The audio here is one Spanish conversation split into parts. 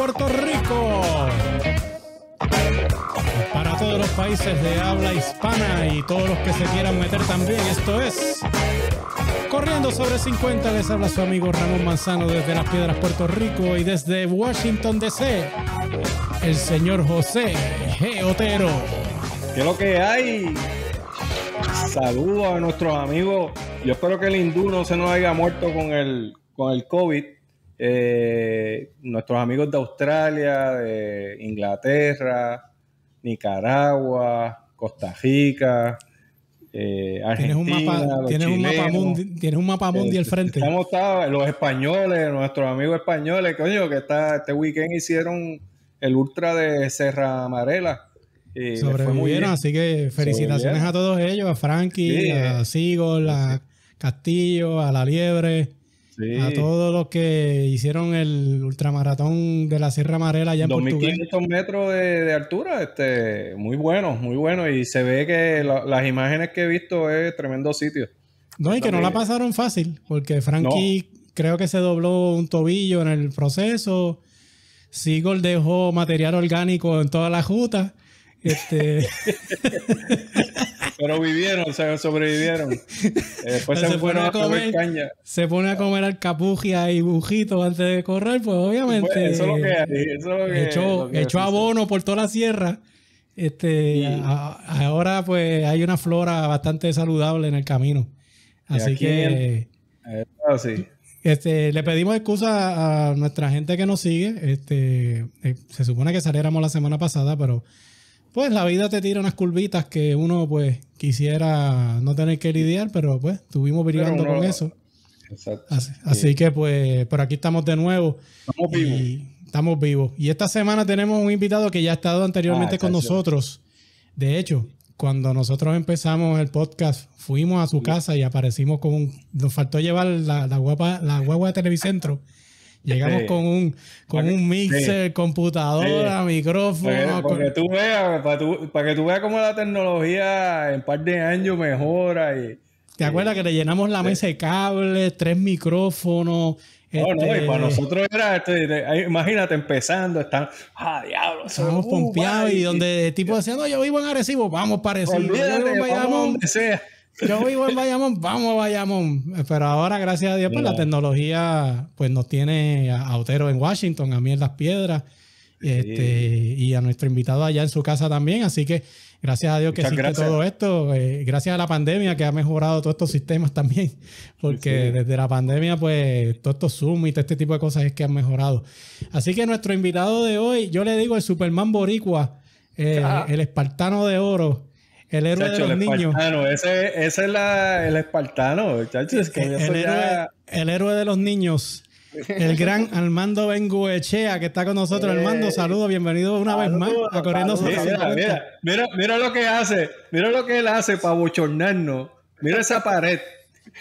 Puerto Rico. Para todos los países de habla hispana y todos los que se quieran meter también, esto es Corriendo sobre 50 les habla su amigo Ramón Manzano desde Las Piedras, Puerto Rico y desde Washington DC, el señor José G. Otero. ¿Qué es lo que hay? Saludos a nuestros amigos. Yo espero que el hindú no se nos haya muerto con el, con el COVID eh, nuestros amigos de Australia, de Inglaterra, Nicaragua, Costa Rica, Argentina, eh, ¿Tienes, un mapa, mundial, ¿tienes, un mapa eh, frente. los españoles, nuestros amigos españoles, coño, que está, este weekend hicieron el ultra de Serra Amarela. Y Sobrevivieron, muy bien. así que felicitaciones a todos ellos, a Frankie, a eh, Sigol, a Castillo, a La Liebre. A todos los que hicieron el ultramaratón de la Sierra Amarela ya en 2500 metros de, altura, este, muy bueno, muy bueno. Y se ve que las imágenes que he visto es tremendo sitio. No, y que no la pasaron fácil, porque Frankie creo que se dobló un tobillo en el proceso. Sigol dejó material orgánico en toda la juta. Este... Pero vivieron, o sea, sobrevivieron. Eh, después se, fueron a comer, caña. Se pone a comer alcapugia y bujito antes de correr, pues obviamente. Pues, eso es lo que hay, echó, abono por toda la sierra. Este, ahora pues hay una flora bastante saludable en el camino. Así que... Este, le pedimos excusa a nuestra gente que nos sigue. Este, eh, se supone que saliéramos la semana pasada, pero pues la vida te tira unas curvitas que uno pues quisiera no tener que lidiar, pero pues estuvimos brigando con eso. Exacto. Así, que pues por aquí estamos de nuevo. Estamos vivos. Y estamos vivos. Y esta semana tenemos un invitado que ya ha estado anteriormente ah, con nosotros. De hecho, cuando nosotros empezamos el podcast, fuimos a su casa y aparecimos con un... Nos faltó llevar la, la guapa, la guagua de Televicentro Llegamos con un con un mixer, computadora, micrófono. Para, que tú veas, para, que veas cómo la tecnología en un par de años mejora. Y, ¿Te acuerdas que le llenamos la mesa de cables, tres micrófonos? No, no, y este para nosotros era, imagínate, empezando, están, ah, diablo, estamos y donde el tipo decía, no, yo vivo en Arecibo, vamos para Arecibo, donde sea. Yo vivo en Bayamón, vamos a Bayamón. Pero ahora, gracias a Dios, pues, la tecnología pues nos tiene a Otero en Washington, a Mierdas Piedras. Este, y a nuestro invitado allá en su casa también. Así que gracias a Dios que existe todo esto. Eh, gracias a la pandemia que ha mejorado todos estos sistemas también. Porque desde la pandemia, pues, todos estos Zoom y todo este tipo de cosas es que han mejorado. Así que nuestro invitado de hoy, yo le digo el Superman Boricua, eh, ah. el espartano de oro. El héroe de los niños. Ese, ese, es el espartano, el, héroe, de los niños. El gran Armando Benguechea que está con nosotros. Armando, eh. saludos, bienvenido una vez más a Corriendo mira, mira, mira, mira, lo que hace, mira lo que él hace para bochornarnos. Mira esa pared.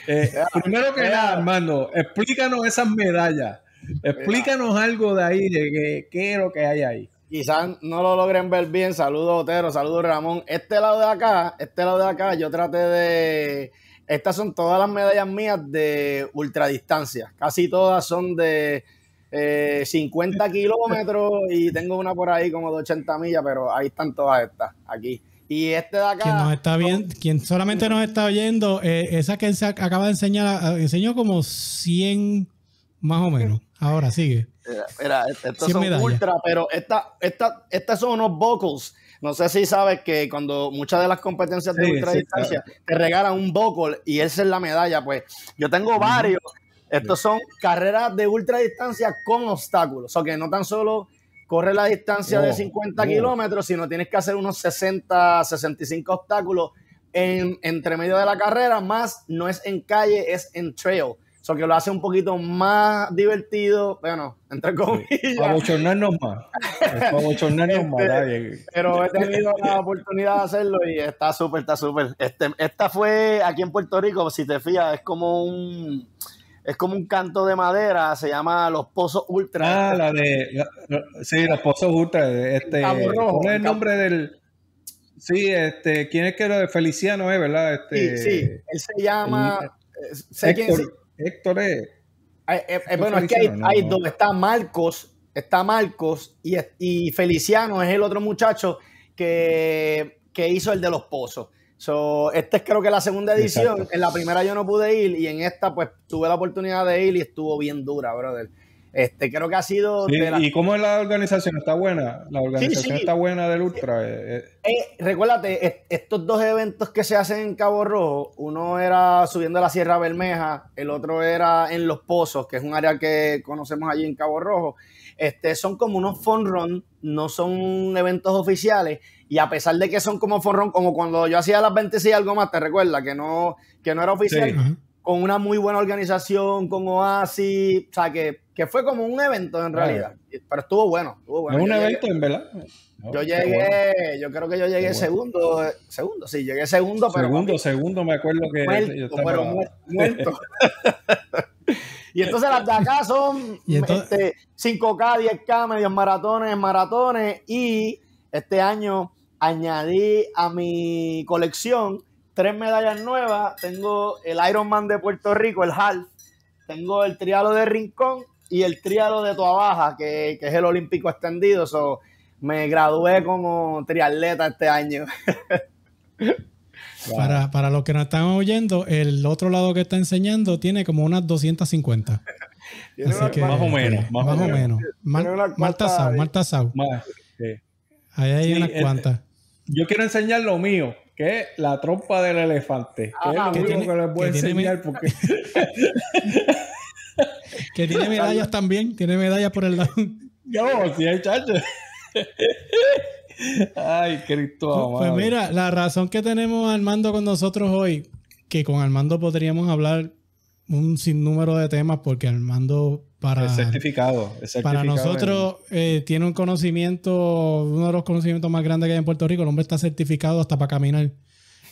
Eh, primero que nada, Armando, explícanos esas medallas. Explícanos algo de ahí, de qué es lo que hay ahí quizás no lo logren ver bien. Saludos, Otero, saludos, Ramón. Este lado de acá, este lado de acá, yo traté de. Estas son todas las medallas mías de ultradistancia. Casi todas son de 50 eh, kilómetros y tengo una por ahí como de 80 millas, pero ahí están todas estas, aquí. Y este de acá. Quien nos está viendo, quien solamente nos está oyendo, eh, esa que se acaba de enseñar, enseñó como 100 más o menos. Ahora sigue. Mira, estos son ultra, pero esta, esta, estas son unos vocals. No sé si sabes que cuando muchas de las competencias de ultra distancia te regalan un vocal y esa es la medalla, pues yo tengo varios. Estos son carreras de ultra distancia con obstáculos. O sea que no tan solo corre la distancia de 50 kilómetros, sino tienes que hacer unos 60, 65 obstáculos en, entre medio de la carrera, más no es en calle, es en trail que lo hace un poquito más divertido, bueno, entre comillas. Para bochornarnos más. Para más. Este, pero he tenido la oportunidad de hacerlo y está súper, está súper. Este, esta fue aquí en Puerto Rico, si te fías, es como un es como un canto de madera, se llama Los Pozos Ultra. Ah, la de. sí, Los Pozos Ultra. Este, ¿Cuál es el nombre del.? Sí, este, ¿quién es que lo de Feliciano es, ¿eh? verdad? Este, sí, sí, él se llama. sé Héctor es. Eh, eh, eh bueno, es que hay, Está Marcos, está Marcos y, y, Feliciano es el otro muchacho que, que hizo el de los pozos. So, esta es creo que la segunda edición. En la primera yo no pude ir y en esta pues tuve la oportunidad de ir y estuvo bien dura, brother. Este, creo que ha sido. ¿Y cómo es la organización? ¿Está buena? La organización está buena del Ultra. Eh, eh. Eh, recuérdate, estos dos eventos que se hacen en Cabo Rojo, uno era subiendo a la Sierra Bermeja, el otro era en Los Pozos, que es un área que conocemos allí en Cabo Rojo. Este, son como unos fun run, no son eventos oficiales. Y a pesar de que son como fun run, como cuando yo hacía las 20 y algo más, te recuerda que no, que no era oficial con una muy buena organización, con Oasis, o sea, que, fue como un evento en realidad, pero estuvo bueno, estuvo un evento, en verdad. yo llegué, yo creo que yo llegué segundo, segundo, sí, llegué segundo, pero... Segundo, segundo, me acuerdo que... Muerto, muerto. y entonces las de acá son 5K, este, 10K, medios maratones, maratones, y este año añadí a mi colección tres medallas nuevas. Tengo el Ironman de Puerto Rico, el half. Tengo el trialo de Rincón y el trialo de Toabaja, que, que es el olímpico extendido. So, me gradué como triatleta este año. Para, para, los que no están oyendo, el otro lado que está enseñando tiene como unas 250. Así que, eh, más o menos. Más, o menos. Mal, Marta Ahí hay unas este, cuantas. yo quiero enseñar lo mío. ¿Qué? La trompa del elefante. Que ah, tiene, que les que tiene medallas también. Tiene medallas por el lado. No, si hay chacho. Ay, Cristo pues amado. Pues mira, la razón que tenemos a Armando con nosotros hoy, que con Armando podríamos hablar un sinnúmero de temas, porque Armando para, certificado, Para nosotros eh, tiene un conocimiento, uno de los conocimientos más grandes que hay en Puerto Rico. El hombre está certificado hasta para caminar.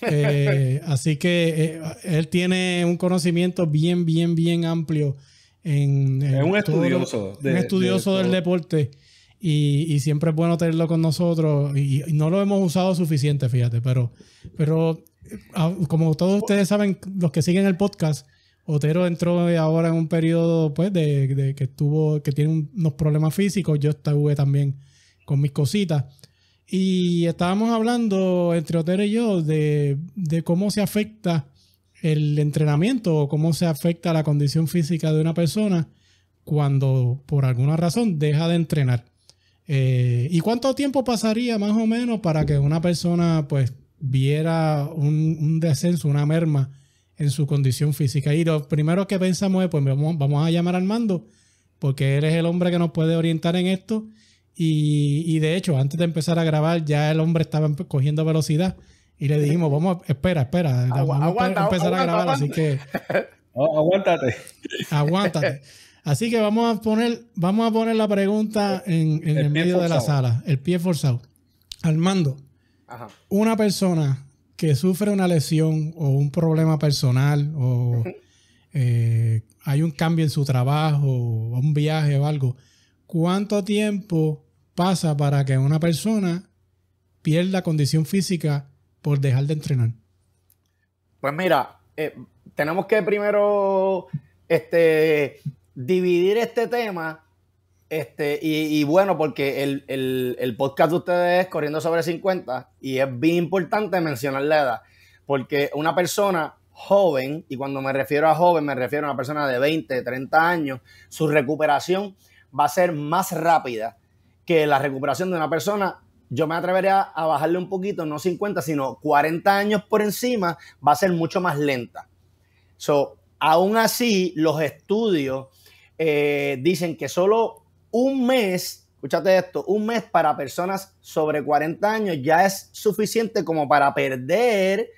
Eh, así que eh, él tiene un conocimiento bien, bien, bien amplio. En, es un estudioso. un estudioso del deporte. Y, siempre es bueno tenerlo con nosotros. Y, y, no lo hemos usado suficiente, fíjate. Pero, pero ah, como todos ustedes saben, los que siguen el podcast, Otero entró ahora en un periodo pues, de, que estuvo, que tiene unos problemas físicos. Yo estuve también con mis cositas. Y estábamos hablando entre Otero y yo de, cómo se afecta el entrenamiento o cómo se afecta la condición física de una persona cuando por alguna razón deja de entrenar. Eh, ¿Y cuánto tiempo pasaría más o menos para que una persona pues viera un descenso, una merma en su condición física. Y lo primero que pensamos es, pues vamos, a llamar al mando porque él es el hombre que nos puede orientar en esto. Y, de hecho, antes de empezar a grabar, ya el hombre estaba cogiendo velocidad. Y le dijimos, vamos, espera, espera, empezar a grabar, así que... aguántate. Aguántate. Así que vamos a poner, vamos a poner la pregunta en, el, medio de la sala, el pie forzado. Armando, una persona que sufre una lesión o un problema personal o eh, hay un cambio en su trabajo o un viaje o algo, ¿cuánto tiempo pasa para que una persona pierda condición física por dejar de entrenar? Pues mira, eh, tenemos que primero este, dividir este tema este, y, bueno, porque el, podcast de ustedes es Corriendo sobre 50 y es bien importante mencionar la edad, porque una persona joven, y cuando me refiero a joven me refiero a una persona de 20, 30 años, su recuperación va a ser más rápida que la recuperación de una persona yo me atrevería a bajarle un poquito, no 50, sino 40 años por encima, va a ser mucho más lenta. So, aún así, los estudios eh, dicen que solo un mes, escúchate esto, un mes para personas sobre 40 años ya es suficiente como para perder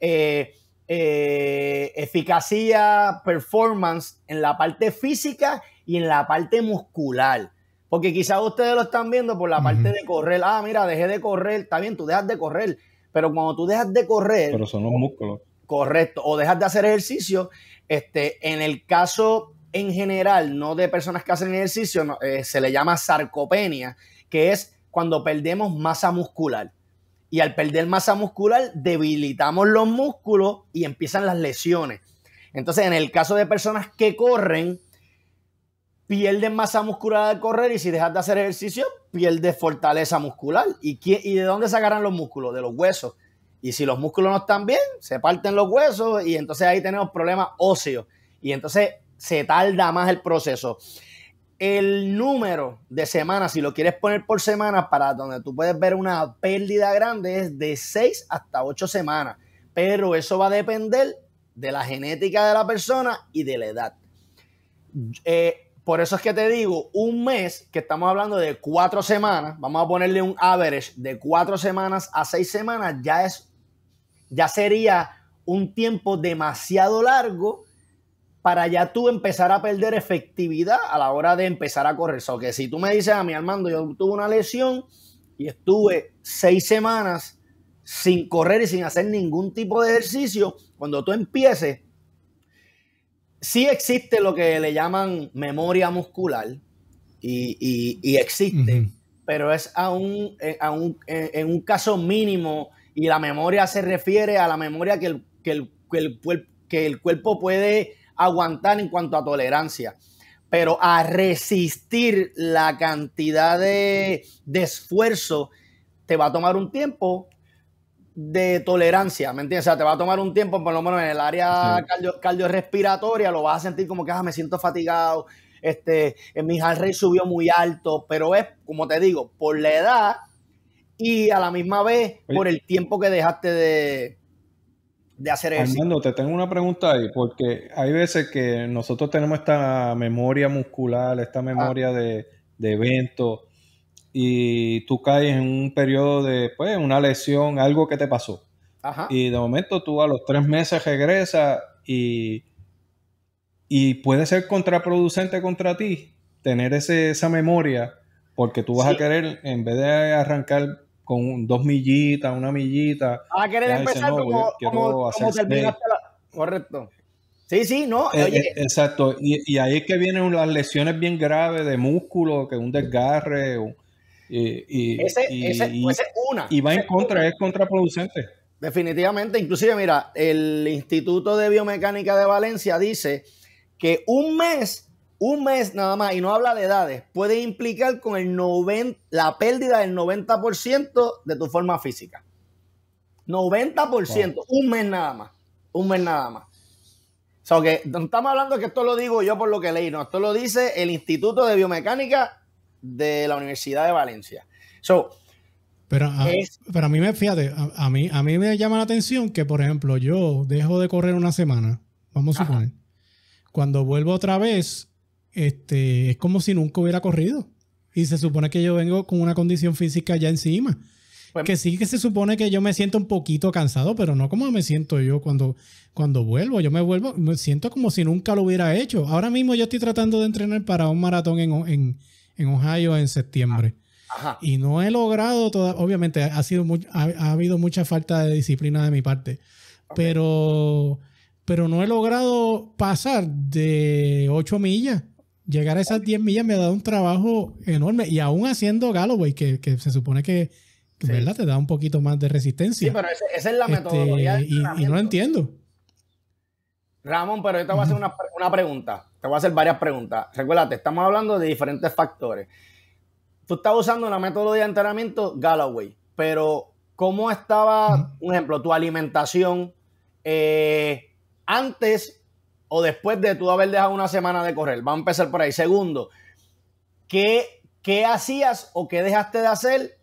eh, eh, eficacia, performance en la parte física y en la parte muscular. Porque quizás ustedes lo están viendo por la parte de correr. Ah, mira, dejé de correr. Está bien, tú dejas de correr. Pero cuando tú dejas de correr. Pero son los músculos. Correcto. O dejas de hacer ejercicio. Este, en el caso en general, no de personas que hacen ejercicio, eh, se le llama sarcopenia, que es cuando perdemos masa muscular. Y al perder masa muscular, debilitamos los músculos y empiezan las lesiones. Entonces, en el caso de personas que corren, pierden masa muscular al correr y si dejas de hacer ejercicio, pierdes fortaleza muscular. ¿Y, ¿Y de dónde sacarán los músculos? De los huesos. Y si los músculos no están bien, se parten los huesos y entonces ahí tenemos problemas óseos. Y entonces se tarda más el proceso. El número de semanas, si lo quieres poner por semana, para donde tú puedes ver una pérdida grande, es de 6 hasta ocho semanas. Pero eso va a depender de la genética de la persona y de la edad. Eh, por eso es que te digo, un mes, que estamos hablando de cuatro semanas, vamos a ponerle un average de cuatro semanas a seis semanas, ya es, ya sería un tiempo demasiado largo para ya tú empezar a perder efectividad a la hora de empezar a correr. O que si tú me dices a mi Armando, yo tuve una lesión y estuve seis semanas sin correr y sin hacer ningún tipo de ejercicio, cuando tú empieces, sí existe lo que le llaman memoria muscular y, existe, pero es eh, eh, en un caso mínimo y la memoria se refiere a la memoria que el, que el, que el cuerpo puede aguantar en cuanto a tolerancia, pero a resistir la cantidad de, esfuerzo te va a tomar un tiempo de tolerancia, ¿me entiendes? O sea, te va a tomar un tiempo, por lo menos en el área cardiorrespiratoria, lo vas a sentir como que ah, me siento fatigado, este, en eh, mi heart rate subió muy alto, pero es, como te digo, por la edad y a la misma vez por el tiempo que dejaste de, de hacer eso. Armando, te tengo una pregunta ahí, porque hay veces que nosotros tenemos esta memoria muscular, esta ah. memoria de, eventos, y tú caes en un periodo de, pues, una lesión, algo que te pasó. Y de momento tú a los tres meses regresas y, y puede ser contraproducente contra ti tener ese, esa memoria porque tú vas a querer, en vez de arrancar con dos millitas, una millita. Ah, querer empezar como, la... Correcto. Sí, sí, no. Eh, eh, exacto. Y, ahí es que vienen las lesiones bien graves de músculo, que un desgarre. O, y, es una. Y va en contra, es contraproducente. Definitivamente. Inclusive, mira, el Instituto de Biomecánica de Valencia dice que un mes un mes nada más, y no habla de edades, puede implicar con el 90, la pérdida del 90% de tu forma física. 90%, un mes nada más. Un mes nada más. O sea, que no estamos hablando que esto lo digo yo por lo que leí, no, esto lo dice el Instituto de Biomecánica de la Universidad de Valencia. Ah, pero a, mí me, a, mí, a mí me llama la atención que, por ejemplo, yo dejo de correr una semana, vamos a suponer. Cuando vuelvo otra vez, este, es como si nunca hubiera corrido. Y se supone que yo vengo con una condición física ya encima. Pues, que sí que se supone que yo me siento un poquito cansado, pero no como me siento yo cuando, cuando vuelvo. Yo me vuelvo, me siento como si nunca lo hubiera hecho. Ahora mismo yo estoy tratando de entrenar para un maratón en, Ohio en septiembre. Ah, y no he logrado obviamente ha ha, habido mucha falta de disciplina de mi parte, pero pero no he logrado pasar de 8 millas llegar a esas 10 millas me ha dado un trabajo enorme. Y aún haciendo Galloway, que, se supone que, ¿verdad? Te da un poquito más de resistencia. Sí, pero esa es la este, metodología. Y, y, no lo entiendo. Ramón, pero yo te voy a hacer una, pregunta. Te voy a hacer varias preguntas. Recuérdate, estamos hablando de diferentes factores. Tú estás usando una metodología de entrenamiento Galloway, pero ¿cómo estaba, por ejemplo, tu alimentación eh, antes o después de tú haber dejado una semana de correr? va a empezar por ahí. Segundo, ¿qué, qué hacías o qué dejaste de hacer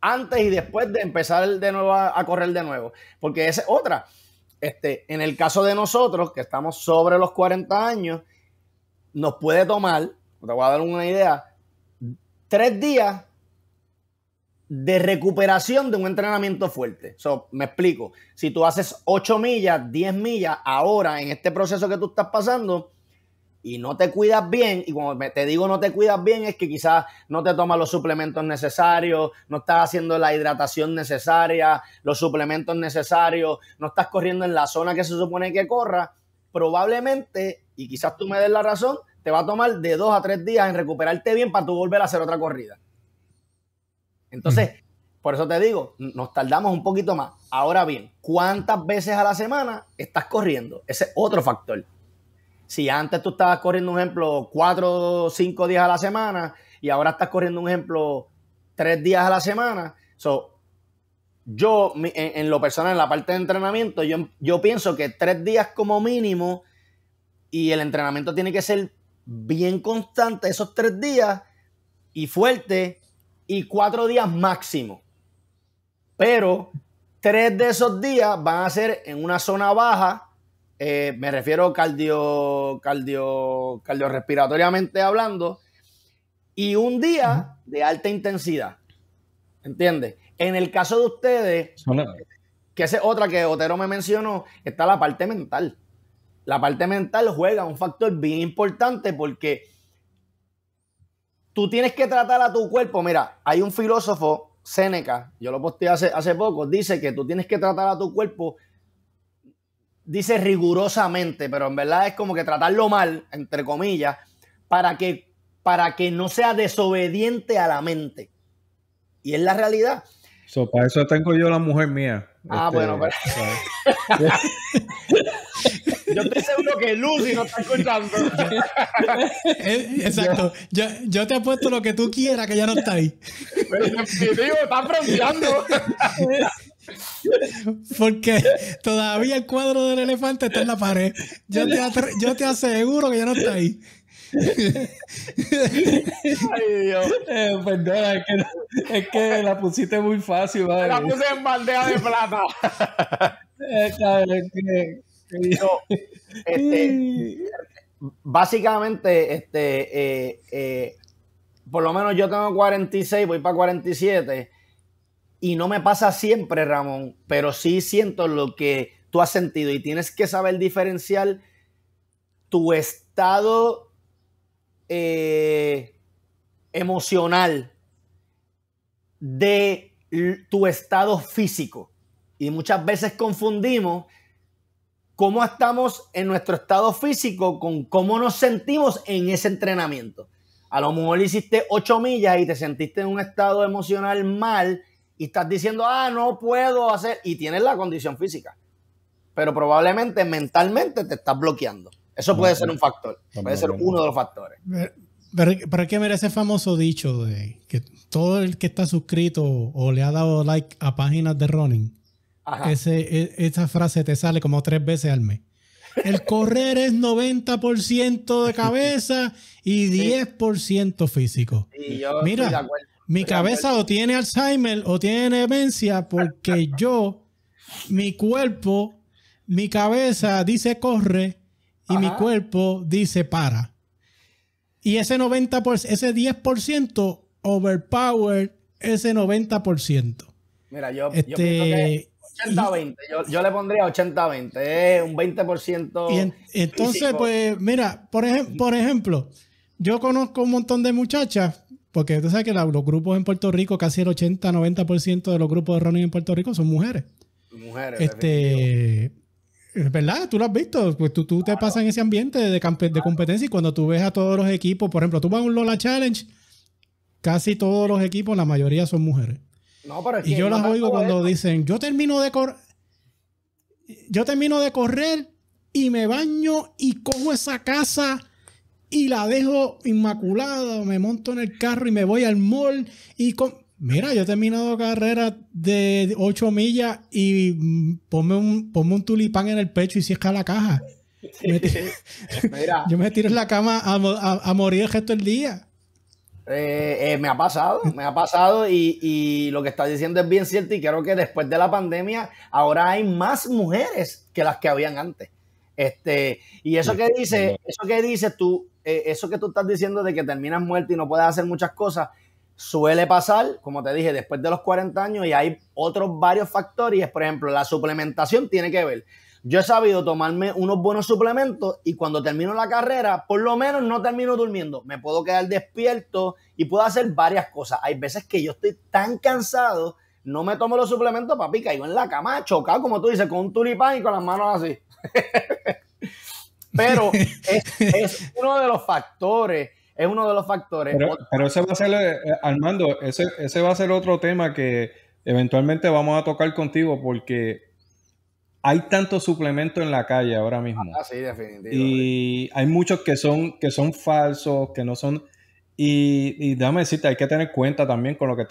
antes y después de empezar de nuevo a, correr de nuevo? Porque es otra. Este, en el caso de nosotros, que estamos sobre los 40 años, nos puede tomar, te voy a dar una idea, tres días de recuperación de un entrenamiento fuerte. So, me explico. Si tú haces 8 millas, 10 millas ahora en este proceso que tú estás pasando y no te cuidas bien, y cuando te digo no te cuidas bien es que quizás no te tomas los suplementos necesarios, no estás haciendo la hidratación necesaria, los suplementos necesarios, no estás corriendo en la zona que se supone que corra, probablemente, y quizás tú me des la razón, te va a tomar de 2 a 3 días en recuperarte bien para tú volver a hacer otra corrida. Entonces, por eso te digo, nos tardamos un poquito más. Ahora bien, ¿cuántas veces a la semana estás corriendo? Ese es otro factor. Si antes tú estabas corriendo, un ejemplo, cuatro, o cinco días a la semana y ahora estás corriendo, un ejemplo, tres días a la semana, yo, en, lo personal, en la parte de entrenamiento, yo, yo pienso que tres días como mínimo y el entrenamiento tiene que ser bien constante esos tres días y fuerte y cuatro días máximo. Pero tres de esos días van a ser en una zona baja, eh, me refiero cardio, cardio, cardiorrespiratoriamente hablando, y un día de alta intensidad. ¿Entiendes? En el caso de ustedes, que es otra que Otero me mencionó, está la parte mental. La parte mental juega un factor bien importante porque tú tienes que tratar a tu cuerpo. Mira, hay un filósofo, Seneca, yo lo posteé hace, poco, dice que tú tienes que tratar a tu cuerpo, dice rigurosamente, pero en verdad es como que tratarlo mal, entre comillas, para que, para que no sea desobediente a la mente. Y es la realidad. para eso tengo yo la mujer mía. Ah, este, bueno, pero... Yo estoy aseguro que Lucy no está escuchando. Eh, exacto. Yo, yo, te apuesto lo que tú quieras que ya no está ahí. Pero digo, está pronunciando. Porque todavía el cuadro del elefante está en la pared. Yo te, yo te aseguro que ya no está ahí. Ay, Dios. Eh, perdona, es que, la pusiste muy fácil, madre. La puse en bandeja de plata. Eh, que, Este, básicamente, este, eh, eh, por lo menos yo tengo 46, voy para 47, y no me pasa siempre, Ramón, pero sí siento lo que tú has sentido y tienes que saber diferenciar tu estado eh, emocional de tu estado físico. Y muchas veces confundimos cómo estamos en nuestro estado físico con cómo nos sentimos en ese entrenamiento. A lo mejor hiciste ocho millas y te sentiste en un estado emocional mal y estás diciendo, ah, no puedo hacer, y tienes la condición física. Pero probablemente mentalmente te estás bloqueando. Eso puede ser un factor, puede ser uno de los factores. ¿Para qué que merece famoso dicho de que todo el que está suscrito o le ha dado like a páginas de running e, esa frase te sale como tres veces al mes. El correr es 90% de cabeza y 10% físico. Mira, mi cabeza o tiene Alzheimer o tiene demencia porque yo, mi cuerpo, mi cabeza dice corre y mi cuerpo dice para. Y ese 90%, ese 10% overpower ese 90%. Mira, yo, yo este, 80-20, yo, le pondría 80-20, un 20%. entonces, pues mira, por, por ejemplo, yo conozco un montón de muchachas, porque tú sabes que los grupos en Puerto Rico, casi el 80-90% de los grupos de running en Puerto Rico son mujeres. Mujeres. Este, ¿Verdad? Tú lo has visto. Pues tú, tú te pasas en ese ambiente de, de competencia y cuando tú ves a todos los equipos, por ejemplo, tú vas a un Lola Challenge, casi todos los equipos, la mayoría son mujeres y yo las oigo cuando dicen, yo termino de correr, yo termino de correr y me baño y cojo esa casa y la dejo inmaculada, me monto en el carro y me voy al mall y Mira, yo he terminado carrera de 8 millas y ponme un, ponme un tulipán en el pecho y si cierra la caja. yo me tiro en la cama a, a, a morir el resto del día. Eh, eh, me ha pasado, me ha pasado y, lo que estás diciendo es bien cierto y creo que después de la pandemia ahora hay más mujeres que las que habían antes. Este, y eso que dices, eso que dices tú, eh, eso que tú estás diciendo de que terminas muerto y no puedes hacer muchas cosas, suele pasar, como te dije, después de los 40 años y hay otros varios factores, por ejemplo, la suplementación tiene que ver yo he sabido tomarme unos buenos suplementos y cuando termino la carrera, por lo menos no termino durmiendo. Me puedo quedar despierto y puedo hacer varias cosas. Hay veces que yo estoy tan cansado, no me tomo los suplementos, papi, caigo en la cama chocado, como tú dices, con un tulipán y con las manos así. Pero es, uno de los factores es uno de los factores. Pero, ese va a ser, eh, Armando, ese, ese, va a ser otro tema que eventualmente vamos a tocar contigo porque hay tantos suplementos en la calle ahora mismo. Ah, sí, definitivamente. Y hay muchos que son, que son falsos, que no son... Y, y déjame decirte, hay que tener cuenta también con lo que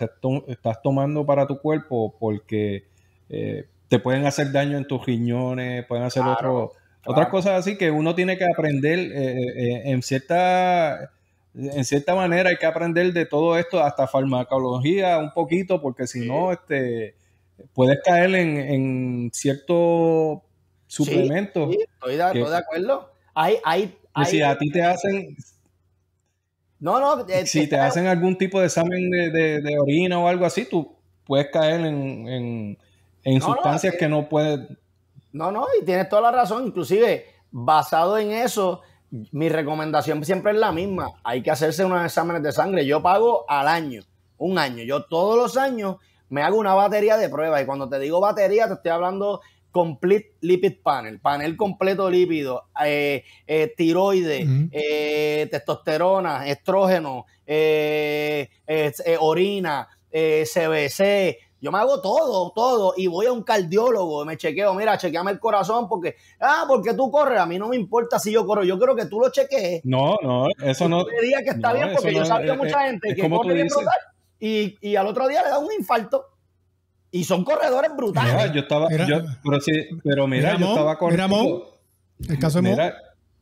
estás tomando para tu cuerpo, porque eh, te pueden hacer daño en tus riñones, pueden hacer otro, otras cosas así que uno tiene que aprender eh, eh, en cierta... En cierta manera hay que aprender de todo esto, hasta farmacología un poquito, porque si no, este, puedes caer en, en cierto suplemento. Sí, estoy, de, acuerdo. Hay, hay, si a ti te hacen. No, no. Eh, si te eh, hacen algún tipo de examen de, orina o algo así, tú puedes caer en, sustancias eh, que no puedes. No, no, y tienes toda la razón. Inclusive, basado en eso, mi recomendación siempre es la misma. Hay que hacerse unos exámenes de sangre. Yo pago al año, un año. Yo todos los años me hago una batería de prueba. Y cuando te digo batería, te estoy hablando complete lipid panel, panel completo lípido, eh, eh, tiroides, eh, testosterona, estrógeno, orina, CBC. Yo me hago todo, todo, y voy a un cardiólogo, me chequeo, mira, chequeame el corazón, porque, ah, porque tú corres, a mí no me importa si yo corro, yo creo que tú lo chequees. No, no, eso no. te diría que está bien, porque yo sabía mucha gente que corre bien brutal y, al otro día le da un infarto. Y son corredores brutales. yo estaba, pero, sí, pero mira, yo estaba corriendo. el caso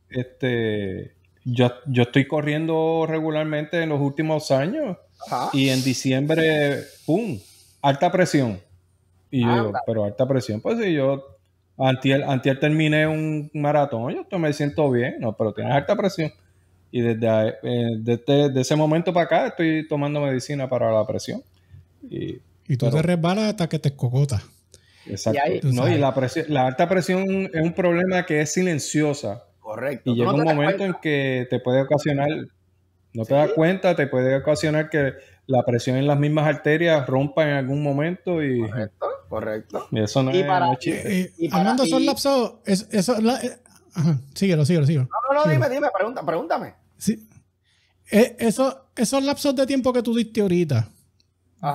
este, yo, yo estoy corriendo regularmente en los últimos años. Y en diciembre, ¡pum! Alta presión. Y yo, ah, pero alta presión, pues sí, yo antier, terminé un maratón, yo me siento bien, no, pero tienes alta presión. Y desde, desde, eh, este, ese momento para acá estoy tomando medicina para la presión. Y, tú te resbalas hasta que te escogotas. Exacto. Y, la, presión, la alta presión es un problema que es silenciosa. Correcto. Y llega un momento en que te puede ocasionar, no te das cuenta, te puede ocasionar que la presión en las mismas arterias rompa en algún momento y... Correcto, Y eso no es, para, eh, eh, Y, hablando son lapsos, eso, síguelo, síguelo, síguelo. No, no, no, dime, dime, pregunta, pregúntame. Sí. E, esos lapsos de tiempo que tú diste ahorita,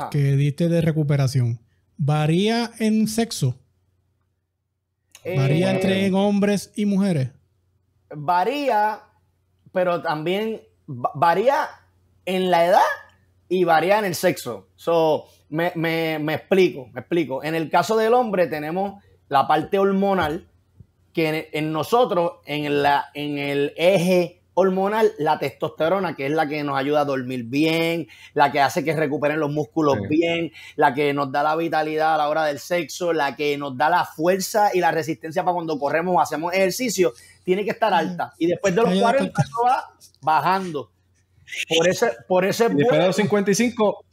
que diste de recuperación, ¿varía en sexo? Eh, ¿Varía entre hombres y mujeres? Varía, pero también varía en la edad y varía en el sexo. So, me, explico, me explico. En el caso del hombre tenemos la parte hormonal que en, nosotros, en, la, en el eje hormonal, la testosterona, que es la que nos ayuda a dormir bien, la que hace que recuperen los músculos bien, la que nos da la vitalidad a la hora del sexo, la que nos da la fuerza y la resistencia para cuando corremos o hacemos ejercicio, tiene que estar alta. Y después de los 40 eso va bajando. Por ese, por ese después de los 55.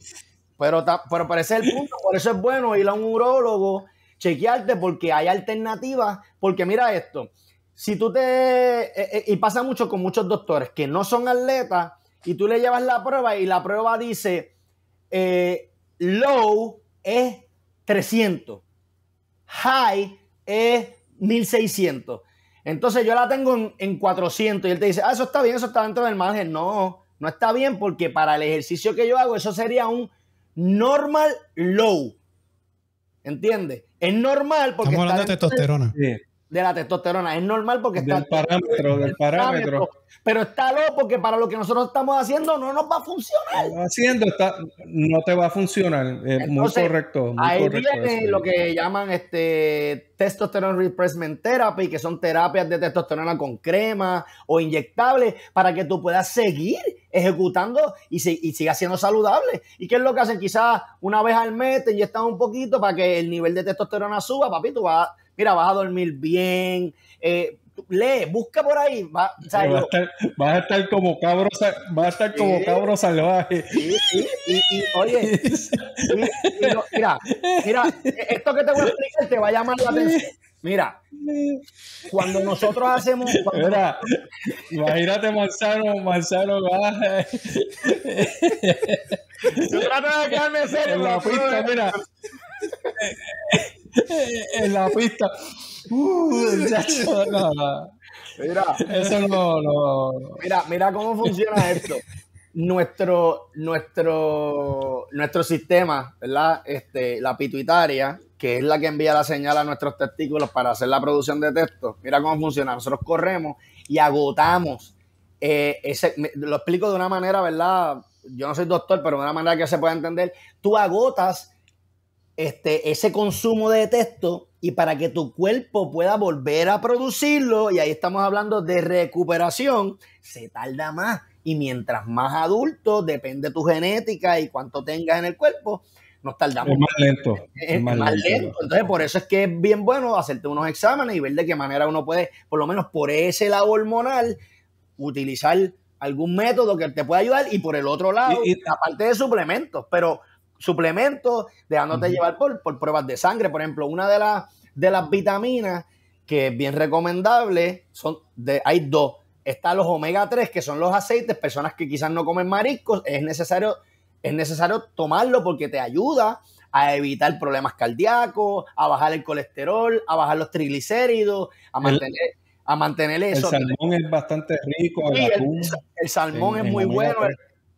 Pero, pero parece el punto, por eso es bueno ir a un urólogo, chequearte, porque hay alternativas, porque mira esto si tú te... Eh, eh, y pasa mucho con muchos doctores que no son atletas y tú le llevas la prueba y la prueba dice eh, low es 300, high es 1600. Entonces yo la tengo en, 400 y él te dice, ah, eso está bien, eso está dentro del margen. No, no está bien porque para el ejercicio que yo hago eso sería un normal low. ¿Entiendes? Es normal porque... Estamos hablando de testosterona de la testosterona. Es normal porque está. del parámetro, del parámetro. Pero está loco porque para lo que nosotros estamos haciendo no nos va a funcionar. Haciendo no te va a funcionar. Es muy correcto. ahí viene lo que llaman este testosterone replacement therapy, que son terapias de testosterona con crema o inyectables para que tú puedas seguir ejecutando y, sigas y siga siendo saludable. ¿Y qué es lo que hacen? Quizás una vez al mes te inyectan un poquito para que el nivel de testosterona suba, papi, tú vas mira, vas a dormir bien, eh, lee, busca por ahí. vas, a estar, como cabro, vas a estar como cabro salvaje. y, oye, mira, mira, esto que te voy a explicar te va a llamar la atención. Mira, cuando nosotros hacemos. mira, imagínate, Manzano, Manzano baja. Yo trato de quedarme serio. En la pista, mira. en la pista. Mira, no, Mira, mira cómo funciona esto. Nuestro, nuestro, nuestro sistema, ¿verdad? Este, la pituitaria, que es la que envía la señal a nuestros testículos para hacer la producción de texto. Mira cómo funciona. Nosotros corremos y agotamos. Eh, lo explico de una manera, ¿verdad? Yo no soy doctor, pero de una manera que se pueda entender. Tú agotas este, ese consumo de texto y para que tu cuerpo pueda volver a producirlo, y ahí estamos hablando de recuperación, se tarda más. Y mientras más adulto, depende de tu genética y cuánto tengas en el cuerpo, nos tardamos. Es más lento. más, lento. Entonces, por eso es que es bien bueno hacerte unos exámenes y ver de qué manera uno puede, por lo menos por ese lado hormonal, utilizar algún método que te pueda ayudar y por el otro lado, aparte la de suplementos. Pero suplementos, dejándote llevar por, por, pruebas de sangre. Por ejemplo, una de, las de las vitaminas que es bien recomendable, son de, hay dos. Están los omega 3, que son los aceites, personas que quizás no comen mariscos, es necesario, es necesario tomarlo porque te ayuda a evitar problemas cardíacos, a bajar el colesterol, a bajar los triglicéridos, a mantener, a mantener eso. El salmón es bastante rico. Sí, el, el, salmón es muy bueno.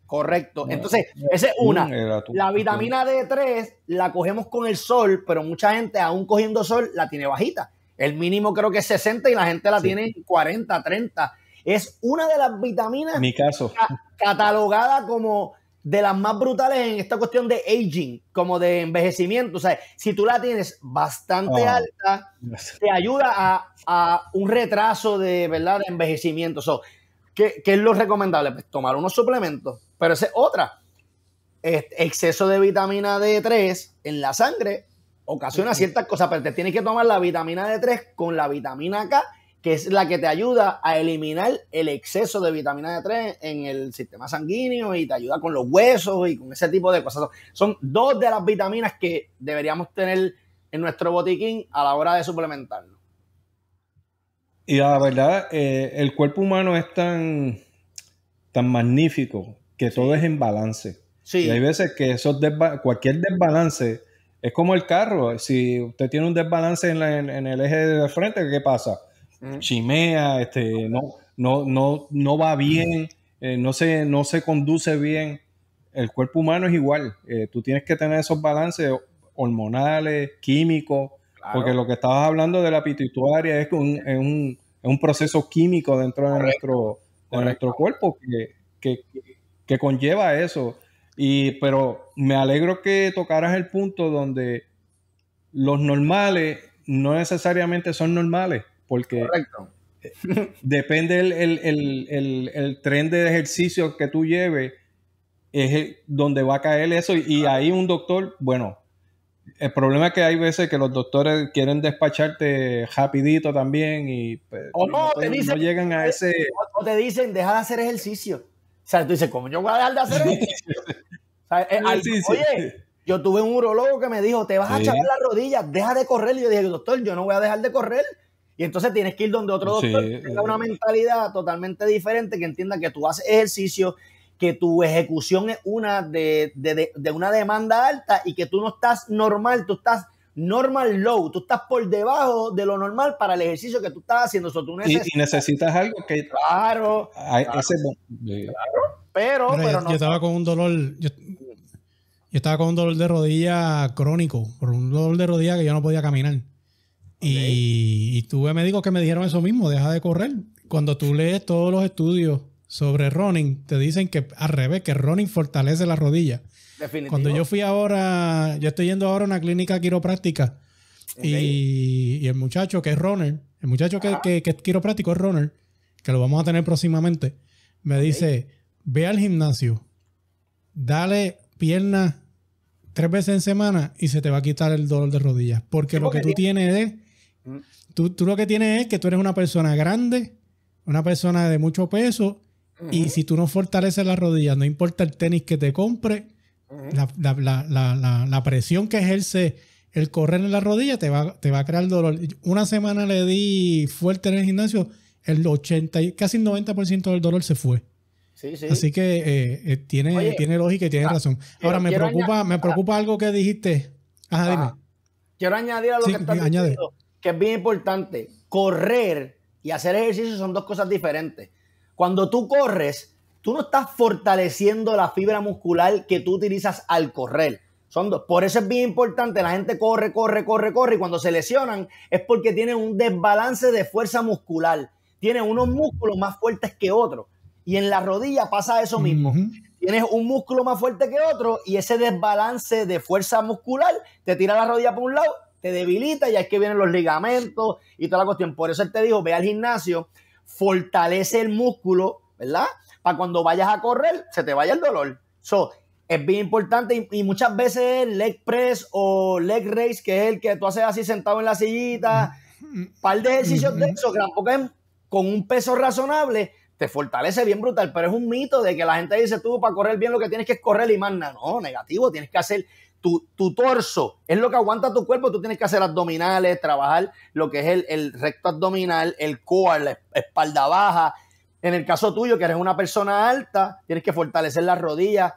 Correcto. Entonces, esa es una. La vitamina D3 la cogemos con el sol, pero mucha gente, aún cogiendo sol, la tiene bajita. El mínimo creo que es 60 y la gente la tiene 40, 30. Es una de las vitaminas catalogada como de las más brutales en esta cuestión de aging, como de envejecimiento. O sea, si tú la tienes bastante ah. alta, te ayuda a, un retraso de, ¿verdad? envejecimiento. ¿qué, ¿Qué es lo recomendable? Pues tomar unos suplementos pero es otra. exceso de vitamina D3 en la sangre ocasiona ciertas cosas, pero te tienes que tomar la vitamina D3 con la vitamina K, que es la que te ayuda a eliminar el exceso de vitamina D3 en el sistema sanguíneo y te ayuda con los huesos y con ese tipo de cosas. Son dos de las vitaminas que deberíamos tener en nuestro botiquín a la hora de suplementarnos. Y la verdad, eh, el cuerpo humano es tan, tan magnífico que todo es en balance. Y hay veces que esos cualquier desbalance es como el carro. Si usted tiene un desbalance en, en, el eje de frente, ¿qué pasa? Mm. Chimea, este, no, no, no, no va bien, eh, no, se, no se conduce bien. El cuerpo humano es igual. Eh, tú tienes que tener esos balances hormonales, químicos, porque lo que estabas hablando de la pituitaria es un, es un, es un proceso químico dentro de nuestro, nuestro cuerpo que que conlleva eso. pero me alegro que tocaras el punto donde los normales no necesariamente son normales, porque depende el, tren de ejercicio que tú lleves, es donde va a caer eso. Y ahí un doctor, bueno, el problema es que hay veces que los doctores quieren despacharte rapidito también y, pues, no, no llegan a ese... O te dicen, deja de hacer ejercicio. O sea, tú dices, ¿cómo yo voy a dejar de hacer eso? Eh, oye, yo tuve un urologo que me dijo, te vas a chavar las rodillas, deja de correr. Y yo dije, doctor, yo no voy a dejar de correr. Y entonces tienes que ir donde otro doctor eh, tenga una mentalidad totalmente diferente, que entienda que tú haces ejercicio, que tu ejecución es una de, de, de una demanda alta y que tú no estás normal, tú estás normal low. Tú estás por debajo de lo normal para el ejercicio que tú estás haciendo. necesitas... Y, necesitas algo que. Claro. claro, Pero, pero, no... yo, estaba con un dolor. Yo, estaba con un dolor de rodilla crónico. Por un dolor de rodilla que yo no podía caminar. Y, y tuve médicos que me dijeron eso mismo: deja de correr. Cuando tú lees todos los estudios sobre running, te dicen que al revés, que running fortalece la rodilla. Cuando yo fui ahora, yo estoy yendo ahora a una clínica quiropráctica y, el muchacho que es runner, el muchacho que, es quiropráctico es runner, que lo vamos a tener próximamente, me dice, ve al gimnasio, dale piernas tres veces en semana y se te va a quitar el dolor de rodillas. Porque lo que tú tienes es, mm. tú, lo que tienes es que tú eres una persona grande, una persona de mucho peso, y si tú no fortaleces las rodillas, no importa el tenis que te compre, la, la, presión que ejerce el correr en la rodilla te va, te va a crear dolor. Una semana le di fuerte en el gimnasio, el 80, casi el 90% del dolor se fue. Así que eh, eh, tiene, tiene lógica y tiene ah, razón. Ahora me preocupa, me preocupa algo que dijiste. Ajá, ah, quiero añadir a lo que estás diciendo, que es bien importante. Correr y hacer ejercicio son dos cosas diferentes. Cuando tú corres, tú no estás fortaleciendo la fibra muscular que tú utilizas al correr. Son dos. Por eso es bien importante, la gente corre, corre, corre, corre y cuando se lesionan es porque tienen un desbalance de fuerza muscular. Tienen unos músculos más fuertes que otros. Y en la rodilla pasa eso mismo. Tienes un músculo más fuerte que otro y ese desbalance de fuerza muscular te tira la rodilla por un lado, te debilita y es que vienen los ligamentos y toda la cuestión. Por eso él te dijo, ve al gimnasio, fortalece el músculo, ¿verdad? cuando vayas a correr se te vaya el dolor. eso es bien importante y, muchas veces leg press o leg raise, que es el que tú haces así sentado en la sillita, un par de ejercicios de eso, que con un peso razonable, te fortalece bien brutal, pero es un mito de que la gente dice tú para correr bien lo que tienes que es correr y más nada. No, negativo, tienes que hacer tu, torso, es lo que aguanta tu cuerpo, tú tienes que hacer abdominales, trabajar lo que es el, el recto abdominal, el core, la espalda baja, en el caso tuyo, que eres una persona alta, tienes que fortalecer las rodillas,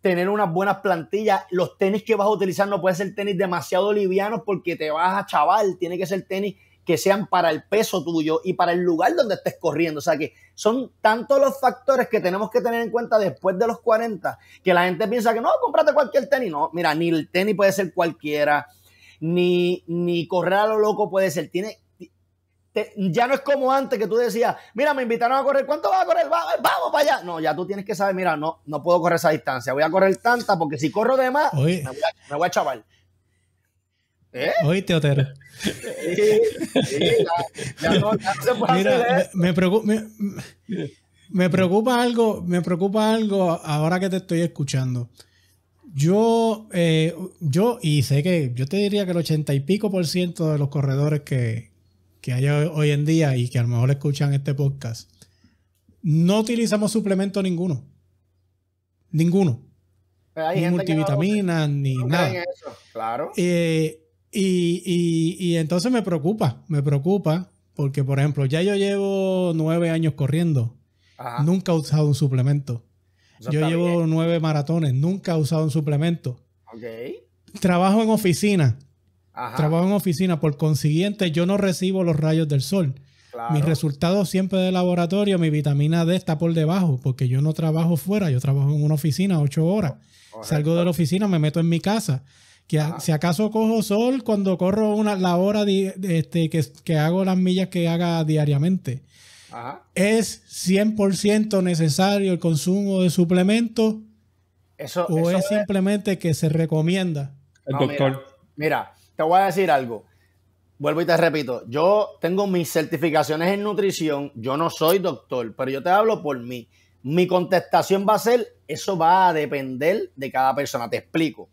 tener unas buenas plantillas. Los tenis que vas a utilizar no pueden ser tenis demasiado livianos porque te vas a chaval. Tiene que ser tenis que sean para el peso tuyo y para el lugar donde estés corriendo. O sea que son tantos los factores que tenemos que tener en cuenta después de los 40 que la gente piensa que no, cómprate cualquier tenis. No, mira, ni el tenis puede ser cualquiera, ni, ni correr a lo loco puede ser. Tiene ya no es como antes que tú decías, mira, me invitaron a correr, ¿cuánto vas a correr? Eh, vamos para allá. No, ya tú tienes que saber, mira, no, no puedo correr esa distancia, voy a correr tanta porque si corro de más, me voy, a, chaval. ¿Eh? Oíste, Otero. me, preocupa, algo, me preocupa algo ahora que te estoy escuchando. Yo, eh, yo, y sé que yo te diría que el ochenta y pico por ciento de los corredores que, que hay hoy en día y que a lo mejor escuchan este podcast, no utilizamos suplemento ninguno. Ninguno. ni multivitaminas, ni nada. claro. Eh, y, entonces me preocupa, me preocupa, porque por ejemplo, ya yo llevo nueve años corriendo, nunca he usado un suplemento. yo llevo nueve maratones, nunca he usado un suplemento. Trabajo en oficina, Trabajo en oficina, por consiguiente yo no recibo los rayos del sol. Mis resultados siempre de laboratorio, mi vitamina D está por debajo, porque yo no trabajo fuera, yo trabajo en una oficina ocho horas. Salgo de la oficina, me meto en mi casa. si acaso cojo sol cuando corro una, la hora este, que, hago las millas que haga diariamente. Es 100% necesario el consumo de suplementos eso, o es, simplemente que se recomienda. El doctor. mira te voy a decir algo. Vuelvo y te repito, yo tengo mis certificaciones en nutrición, yo no soy doctor, pero yo te hablo por mí. Mi contestación va a ser, eso va a depender de cada persona, te explico.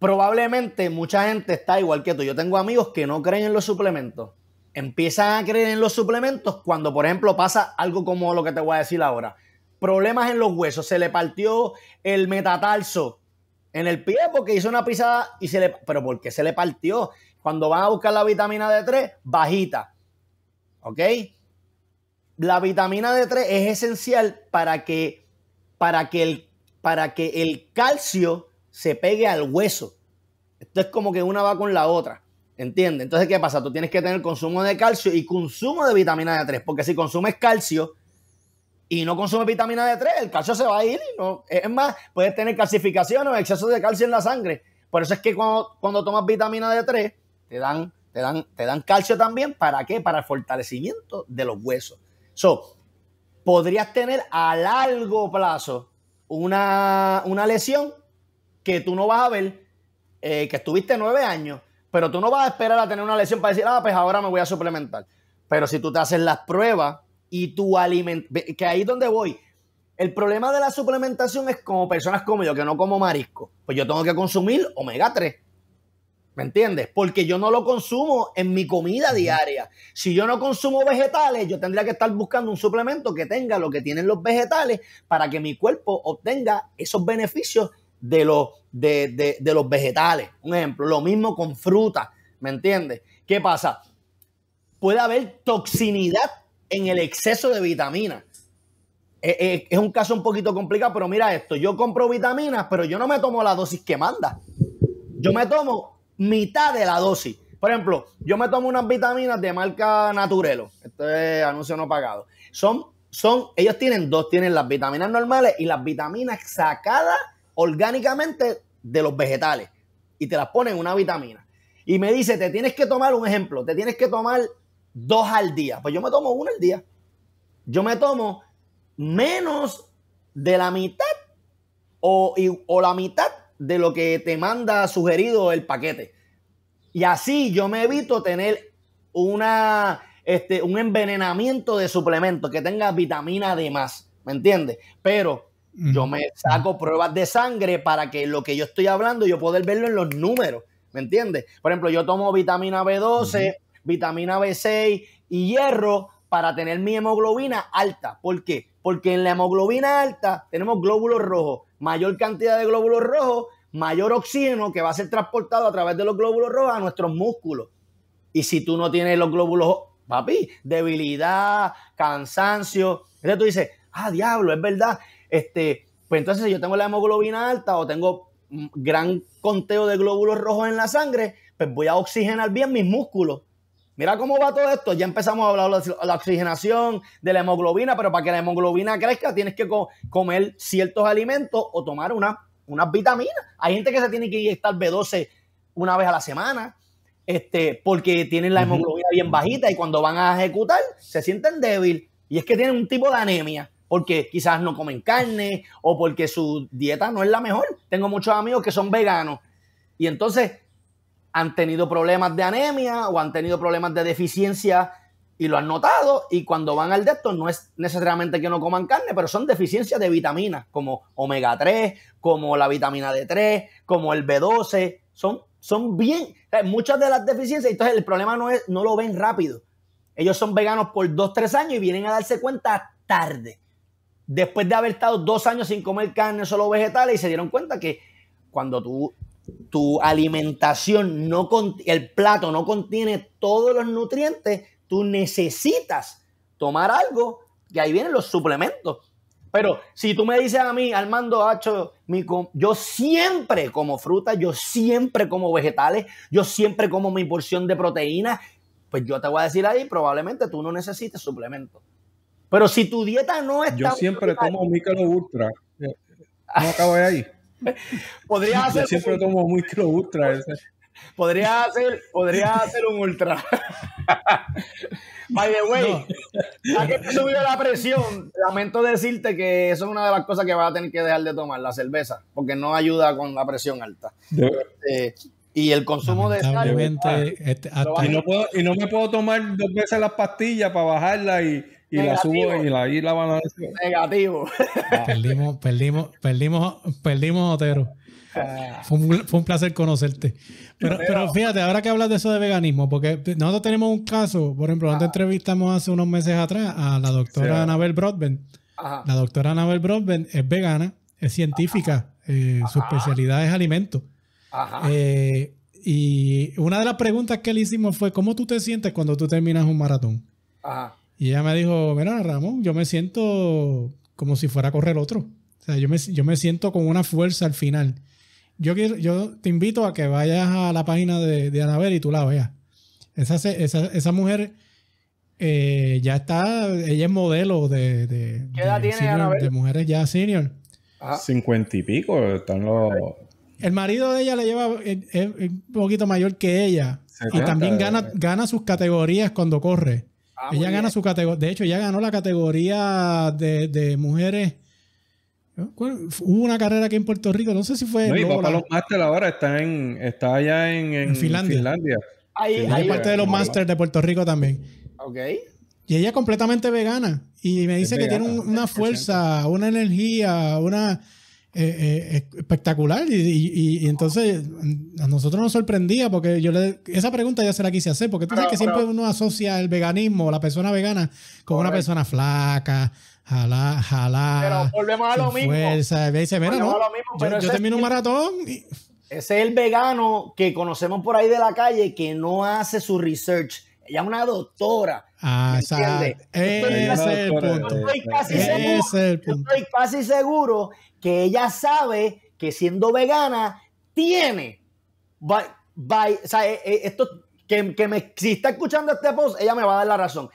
Probablemente mucha gente está igual que tú. Yo tengo amigos que no creen en los suplementos. Empiezan a creer en los suplementos cuando, por ejemplo, pasa algo como lo que te voy a decir ahora. Problemas en los huesos, se le partió el metatarso en el pie porque hizo una pisada y se le. Pero ¿por qué se le partió? Cuando van a buscar la vitamina D3, bajita. ¿Ok? La vitamina D3 es esencial para que, para que, el, para que el calcio se pegue al hueso. Esto es como que una va con la otra. ¿Entiendes? Entonces, ¿qué pasa? Tú tienes que tener consumo de calcio y consumo de vitamina D3. Porque si consumes calcio, y no consume vitamina D3, el calcio se va a ir. no, es más, puedes tener calcificaciones o exceso de calcio en la sangre. Por eso es que cuando, tomas vitamina D3, te dan, te, dan, te dan calcio también. ¿Para qué? Para el fortalecimiento de los huesos. So, podrías tener a largo plazo una, una lesión que tú no vas a ver, eh, que estuviste nueve años, pero tú no vas a esperar a tener una lesión para decir, ah, pues ahora me voy a suplementar. Pero si tú te haces las pruebas y tu alimentación, que ahí es donde voy. El problema de la suplementación es como personas como yo, que no como marisco, pues yo tengo que consumir omega 3. ¿Me entiendes? Porque yo no lo consumo en mi comida diaria. Si yo no consumo vegetales, yo tendría que estar buscando un suplemento que tenga lo que tienen los vegetales para que mi cuerpo obtenga esos beneficios de los, de, de los vegetales. Un ejemplo, lo mismo con fruta. ¿Me entiendes? ¿Qué pasa? Puede haber toxinidad en el exceso de vitaminas. Eh, eh, es un caso un poquito complicado, pero mira esto, yo compro vitaminas, pero yo no me tomo la dosis que manda. Yo me tomo mitad de la dosis. Por ejemplo, yo me tomo unas vitaminas de marca Naturelo. este es anuncio no pagado. Son, son, ellos tienen dos, tienen las vitaminas normales y las vitaminas sacadas orgánicamente de los vegetales. Y te las ponen una vitamina. Y me dice, te tienes que tomar un ejemplo, te tienes que tomar dos al día. Pues yo me tomo una al día. Yo me tomo menos de la mitad o, la mitad de lo que te manda sugerido el paquete. Y así yo me evito tener una, este, un envenenamiento de suplementos que tenga vitamina de más. ¿Me entiendes? Pero yo me saco pruebas de sangre para que lo que yo estoy hablando yo poder verlo en los números, ¿me entiendes? Por ejemplo, yo tomo vitamina B12, vitamina B6 y hierro para tener mi hemoglobina alta. ¿Por qué? Porque en la hemoglobina alta tenemos glóbulos rojos. Mayor cantidad de glóbulos rojos, mayor oxígeno que va a ser transportado a través de los glóbulos rojos a nuestros músculos. Y si tú no tienes los glóbulos, papi, debilidad, cansancio. Entonces tú dices, ah, diablo, es verdad. Este, pues entonces si yo tengo la hemoglobina alta o tengo gran conteo de glóbulos rojos en la sangre, pues voy a oxigenar bien mis músculos Mira cómo va todo esto. Ya empezamos a hablar de la oxigenación, de la hemoglobina, pero para que la hemoglobina crezca tienes que comer ciertos alimentos o tomar una, unas vitaminas. Hay gente que se tiene que inyectar B12 una vez a la semana este, porque tienen la hemoglobina bien bajita y cuando van a ejecutar se sienten débil. Y es que tienen un tipo de anemia porque quizás no comen carne o porque su dieta no es la mejor. Tengo muchos amigos que son veganos y entonces han tenido problemas de anemia o han tenido problemas de deficiencia y lo han notado y cuando van al doctor no es necesariamente que no coman carne, pero son deficiencias de vitaminas como omega 3, como la vitamina D3, como el B12, son, son bien, muchas de las deficiencias, entonces el problema no es, no lo ven rápido. Ellos son veganos por 2, 3 años y vienen a darse cuenta tarde. Después de haber estado dos años sin comer carne, solo vegetales, y se dieron cuenta que cuando tú tu alimentación no el plato no contiene todos los nutrientes, tú necesitas tomar algo y ahí vienen los suplementos. Pero si tú me dices a mí, Armando Hacho, yo siempre como fruta, yo siempre como vegetales, yo siempre como mi porción de proteínas pues yo te voy a decir ahí, probablemente tú no necesites suplementos. Pero si tu dieta no es Yo siempre como micro ultra. Eh, no acabo de ahí podría hacer. siempre un... ultra. Podría hacer, podría hacer un ultra. By the way, que te subió la presión, lamento decirte que eso es una de las cosas que vas a tener que dejar de tomar, la cerveza, porque no ayuda con la presión alta. Este, y el consumo de sal. Pues, este, y, no me puedo tomar dos veces las pastillas para bajarla y y la subo y la, la van a decir. Negativo. Ah". Perdimos, perdimos, perdimos, perdimos Otero. Fue, un, fue un, placer conocerte. Pero, pero fíjate, ahora que hablas de eso de veganismo, porque nosotros tenemos un caso, por ejemplo, donde ah. entrevistamos hace unos meses atrás a la doctora Anabel Broadbent. La doctora Anabel Broadbent es vegana, es científica, eh, su especialidad es alimento. Ajá. Eh, y una de las preguntas que le hicimos fue, ¿cómo tú te sientes cuando tú terminas un maratón? Ajá. Y ella me dijo, mira, Ramón, yo me siento como si fuera a correr otro. O sea, yo me, yo me siento con una fuerza al final. Yo, yo te invito a que vayas a la página de, Anabel y tú la veas. Esa, esa, mujer eh, ya está, ella es modelo de, de, mujeres ya senior. Ah. Cincuenta y pico están los... El marido de ella le lleva es, un poquito mayor que ella. y también gana, eh. gana sus categorías cuando corre. Ah, ella gana su categoría. De hecho, ella ganó la categoría de, mujeres. Hubo una carrera aquí en Puerto Rico, no sé si fue. No, y papá los Masters ahora está, en, está allá en, Finlandia. Hay parte de los Masters de Puerto Rico también. Ok. Y ella es completamente vegana. Y me dice que tiene una fuerza, una energía, una eh, eh, espectacular. Y, entonces a nosotros nos sorprendía porque yo esa pregunta ya se la quise hacer, porque tú sabes que siempre uno asocia el veganismo, la persona vegana, con una persona flaca, jalá, jalá. Pero volvemos a lo mismo. yo, termino un maratón Ese es el vegano que conocemos por ahí de la calle que no hace su research ella es una doctora. Ah, exacto. Ese es el punto. Yo estoy casi seguro que ella sabe que siendo vegana tiene. o sea, eh, eh, esto, que, que me, si está escuchando este post, ella me va a dar la razón.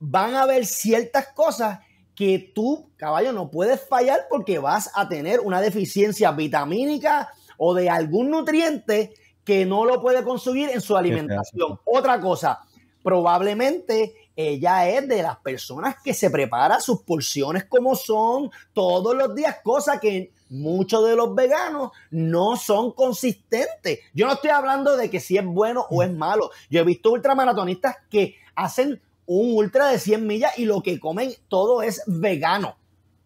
Van a haber ciertas cosas que tú, caballo, no puedes fallar porque vas a tener una deficiencia vitamínica o de algún nutriente que no lo puede consumir en su alimentación. Otra cosa, probablemente ella es de las personas que se prepara sus porciones como son todos los días, cosa que muchos de los veganos no son consistentes. Yo no estoy hablando de que si es bueno o es malo. Yo he visto ultramaratonistas que hacen un ultra de 100 millas y lo que comen todo es vegano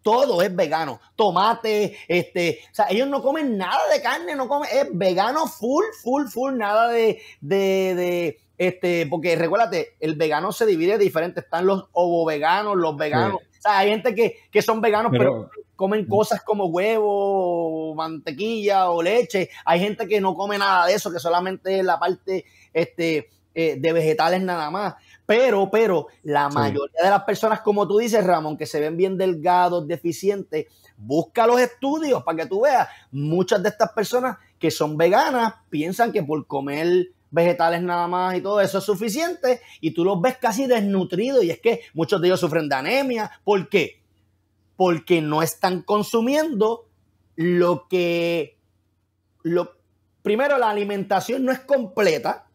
todo es vegano. Tomate, este, o sea, ellos no comen nada de carne, no comen, es vegano full, full, full, nada de, de, de este, porque recuérdate, el vegano se divide diferente, están los ovo veganos, los veganos, o sea, hay gente que, son veganos, pero, comen cosas como huevo, mantequilla o leche, hay gente que no come nada de eso, que solamente la parte, este, eh, de vegetales nada más. Pero, pero, la mayoría de las personas, como tú dices, Ramón, que se ven bien delgados, deficientes, busca los estudios para que tú veas. Muchas de estas personas que son veganas piensan que por comer vegetales nada más y todo eso es suficiente y tú los ves casi desnutridos y es que muchos de ellos sufren de anemia. ¿Por qué? Porque no están consumiendo lo que... Lo, primero, la alimentación no es completa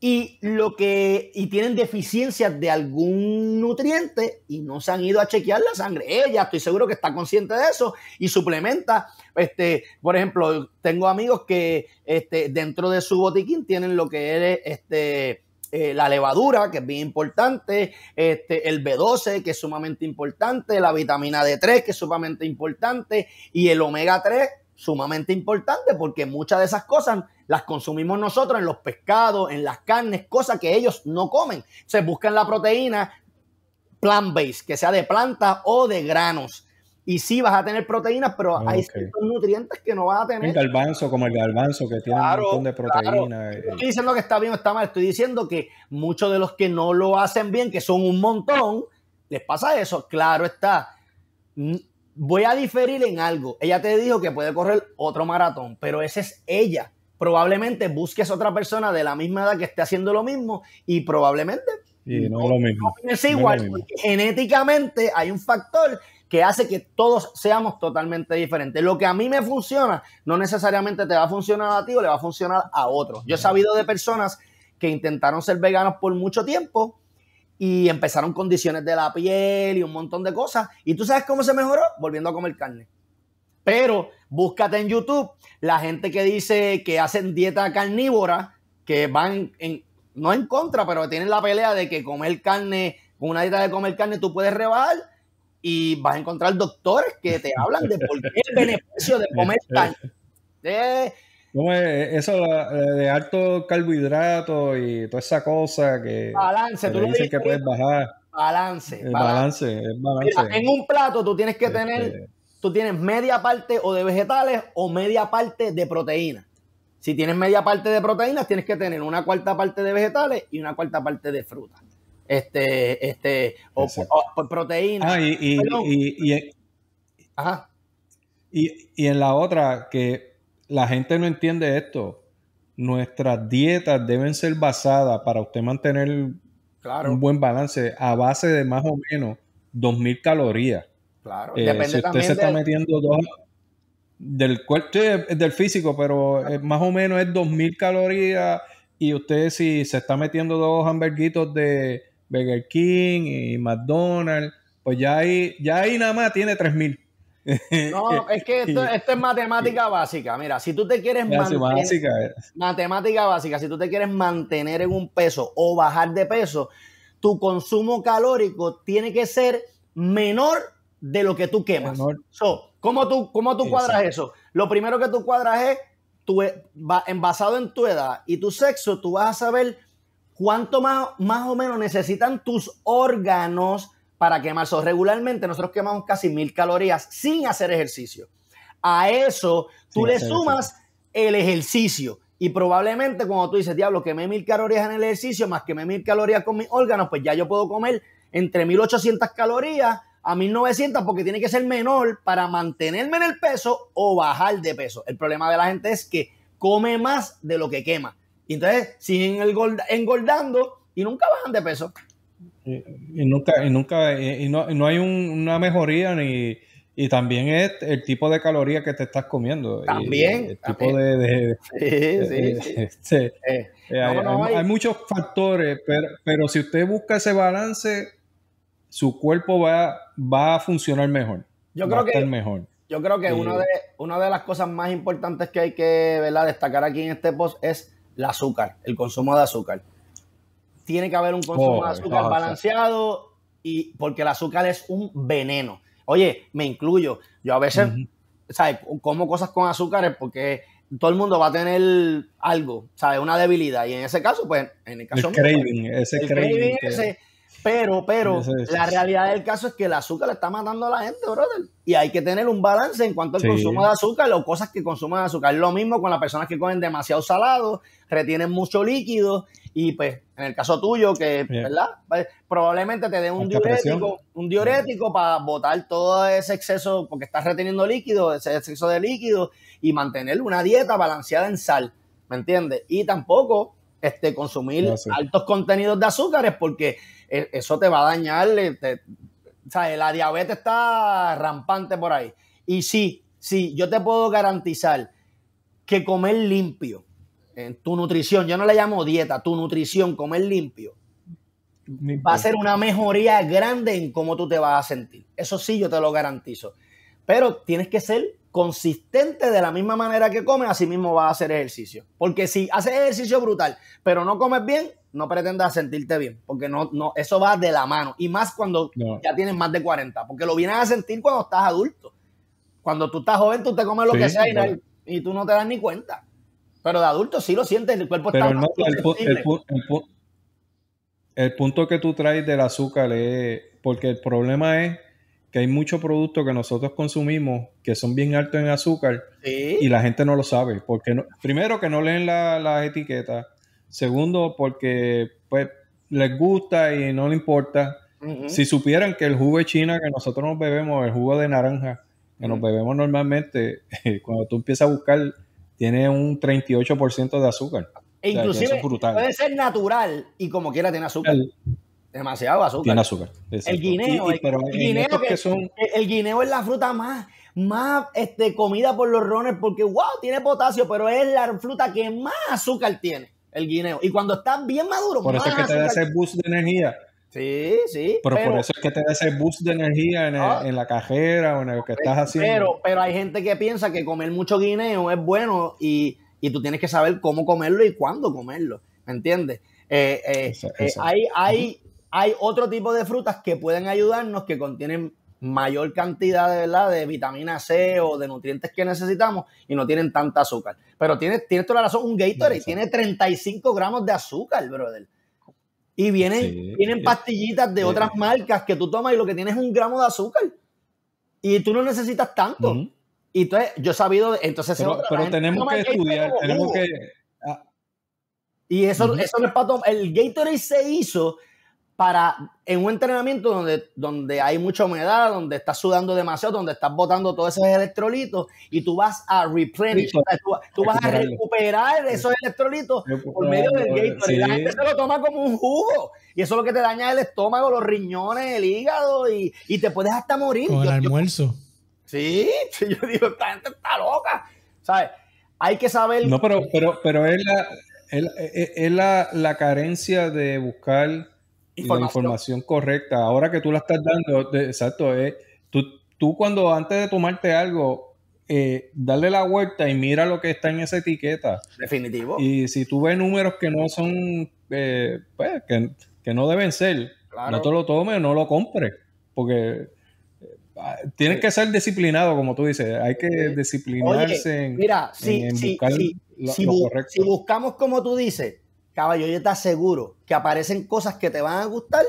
y lo que tienen deficiencias de algún nutriente y no se han ido a chequear la sangre. Ella, estoy seguro que está consciente de eso y suplementa. Este, por ejemplo, tengo amigos que este, dentro de su botiquín tienen lo que es este, eh, la levadura, que es bien importante, este, el B12, que es sumamente importante, la vitamina D3, que es sumamente importante, y el omega 3, sumamente importante porque muchas de esas cosas las consumimos nosotros en los pescados, en las carnes, cosas que ellos no comen. Se buscan la proteína plant-based, que sea de plantas o de granos. Y sí vas a tener proteínas, pero hay nutrientes que no vas a tener. El garbanzo, como el garbanzo, que tiene un montón de proteínas. Eh. No estoy diciendo que está bien o está mal, estoy diciendo que muchos de los que no lo hacen bien, que son un montón, les pasa eso. Claro está voy a diferir en algo. Ella te dijo que puede correr otro maratón, pero esa es ella. Probablemente busques otra persona de la misma edad que esté haciendo lo mismo y probablemente y no, lo mismo. es igual, genéticamente hay un factor que hace que todos seamos totalmente diferentes. Lo que a mí me funciona no necesariamente te va a funcionar a ti o le va a funcionar a otro. Yo he sabido de personas que intentaron ser veganos por mucho tiempo y empezaron condiciones de la piel y un montón de cosas. ¿Y tú sabes cómo se mejoró? Volviendo a comer carne. Pero búscate en YouTube la gente que dice que hacen dieta carnívora, que van en, no en contra, pero tienen la pelea de que comer carne, con una dieta de comer carne, tú puedes rebajar y vas a encontrar doctores que te hablan de por qué el beneficio de comer carne. Eh, eh, eso eh, de alto carbohidrato y toda esa cosa que. Balance, puedes bajar. Balance. balance, en un plato tú tienes que este, tener. Tú tienes media parte o de vegetales o media parte de proteínas. Si tienes media parte de proteínas, tienes que tener una cuarta parte de vegetales y una cuarta parte de fruta Este, este, o, proteínas. Ah, y, y, Ajá. y en la otra, que la gente no entiende esto. Nuestras dietas deben ser basadas para usted mantener un buen balance a base de más o menos 2.000 calorías. Claro, eh, si usted se está metiendo dos, del cuerpo, del físico, pero eh, más o menos es 2000 calorías. Y usted, si se está metiendo dos hamburguitos de Burger King y McDonald's, pues ya ahí, ya ahí nada más tiene 3000. No, es que esto, es matemática básica. Mira, si tú te quieres mantener. Eh. Matemática básica. Si tú te quieres mantener en un peso o bajar de peso, tu consumo calórico tiene que ser menor de lo que tú quemas. ¿cómo tú, tú cuadras eso? Lo primero que tú cuadras es, e, en basado en tu edad y tu sexo, tú vas a saber cuánto más, más o menos necesitan tus órganos para quemar. regularmente nosotros quemamos casi mil calorías sin hacer ejercicio. A eso tú le sumas el ejercicio. Y probablemente cuando tú dices, diablo, quemé mil calorías en el ejercicio, más quemé mil calorías con mis órganos, pues ya yo puedo comer entre 1800 calorías a 1900 porque tiene que ser menor para mantenerme en el peso o bajar de peso. El problema de la gente es que come más de lo que quema. Y entonces siguen engordando y nunca bajan de peso. Y, nunca, y nunca, y, no, hay una mejoría ni... Y también es el tipo de calorías que te estás comiendo. También. tipo de... Hay muchos factores, pero, si usted busca ese balance, su cuerpo va, va a funcionar mejor. Yo creo que Yo creo que una, de, una de las cosas más importantes que hay que ¿verdad? destacar aquí en este post es el azúcar, el consumo de azúcar tiene que haber un consumo de azúcar balanceado y porque el azúcar es un veneno. Oye, me incluyo. Yo a veces, ¿sabes? Como cosas con azúcares porque todo el mundo va a tener algo, ¿sabes? Una debilidad. Y en ese caso, pues, en el caso... Pues, craving, ese craving. ese, pero, pero, la realidad del caso es que el azúcar le está matando a la gente, brother. Y hay que tener un balance en cuanto al consumo de azúcar o cosas que consuman azúcar. es Lo mismo con las personas que comen demasiado salado, retienen mucho líquido y pues, en el caso tuyo, que, ¿verdad? Pues, probablemente te den un diurético, un diurético para botar todo ese exceso, porque estás reteniendo líquido, ese exceso de líquido, y mantener una dieta balanceada en sal, ¿me entiendes? Y tampoco este, consumir altos contenidos de azúcares, porque eh, eso te va a dañar, eh, La diabetes está rampante por ahí. Y sí, sí, yo te puedo garantizar que comer limpio, tu nutrición, yo no le llamo dieta, tu nutrición, comer limpio, va a ser una mejoría grande en cómo tú te vas a sentir. Eso sí, yo te lo garantizo. Pero tienes que ser consistente de la misma manera que comes, así mismo vas a hacer ejercicio. Porque si haces ejercicio brutal, pero no comes bien, no pretendas sentirte bien, porque no, no, eso va de la mano. Y más cuando ya tienes más de 40, porque lo vienes a sentir cuando estás adulto. Cuando tú estás joven, tú te comes lo que sea y, y, tú no te das ni cuenta. Pero de adulto sí lo sientes, el cuerpo está el, punto que tú traes del azúcar es porque el problema es que hay muchos productos que nosotros consumimos que son bien altos en azúcar y la gente no lo sabe. Porque primero que no leen las etiquetas, segundo porque pues les gusta y no le importa. Si supieran que el jugo de China que nosotros nos bebemos, el jugo de naranja que nos bebemos normalmente, cuando tú empiezas a buscar tiene un 38% de azúcar. E puede ser natural y como quiera tiene azúcar. Demasiado azúcar. Tiene azúcar. El guineo. guineo es la fruta más, más este, comida por los rones porque, wow, tiene potasio, pero es la fruta que más azúcar tiene, el guineo. Y cuando está bien maduro, Por eso es que te da ese boost de energía Sí, sí. Pero, por eso es que te da ese boost de energía en, ah. la cajera o en lo que estás haciendo. Pero, pero hay gente que piensa que comer mucho guineo es bueno y, y tú tienes que saber cómo comerlo y cuándo comerlo. ¿Me entiendes? Eh, eh, eh, hay, hay, hay otro tipo de frutas que pueden ayudarnos, que contienen mayor cantidad de, de vitamina C o de nutrientes que necesitamos y no tienen tanta azúcar. Pero tienes, tienes toda la razón, un Gatorade tiene 35 gramos de azúcar, brother. Y vienen, vienen pastillitas de otras marcas que tú tomas y lo que tienes es un gramo de azúcar. Y tú no necesitas tanto. Y entonces, yo he sabido, entonces... Pero, tenemos que estudiar, ah. Y eso, eso no es para tomar. El Gatorade se hizo para en un entrenamiento donde, donde hay mucha humedad, donde estás sudando demasiado, donde estás botando todos esos electrolitos y tú vas a replenish, tú, vas a recuperar esos electrolitos por medio del eh, Gatorade. La gente se lo toma como un jugo y eso es lo que te daña el estómago, los riñones, el hígado y, te puedes hasta morir. Con el almuerzo. sí, yo digo, esta gente está loca, ¿sabes? Hay que saber... No, pero, es la, la, la carencia de buscar y la información correcta. Ahora que tú la estás dando, exacto, eh, tú, cuando antes de tomarte algo, dale eh, darle la vuelta y mira lo que está en esa etiqueta. Definitivo. Y si tú ves números que no son, eh, pues, que, no deben ser, claro. no te lo tomes, no lo compres, porque... Ah, tienes que ser disciplinado, como tú dices. Hay que disciplinarse mira, en, si buscamos, como tú dices, caballo, yo te aseguro que aparecen cosas que te van a gustar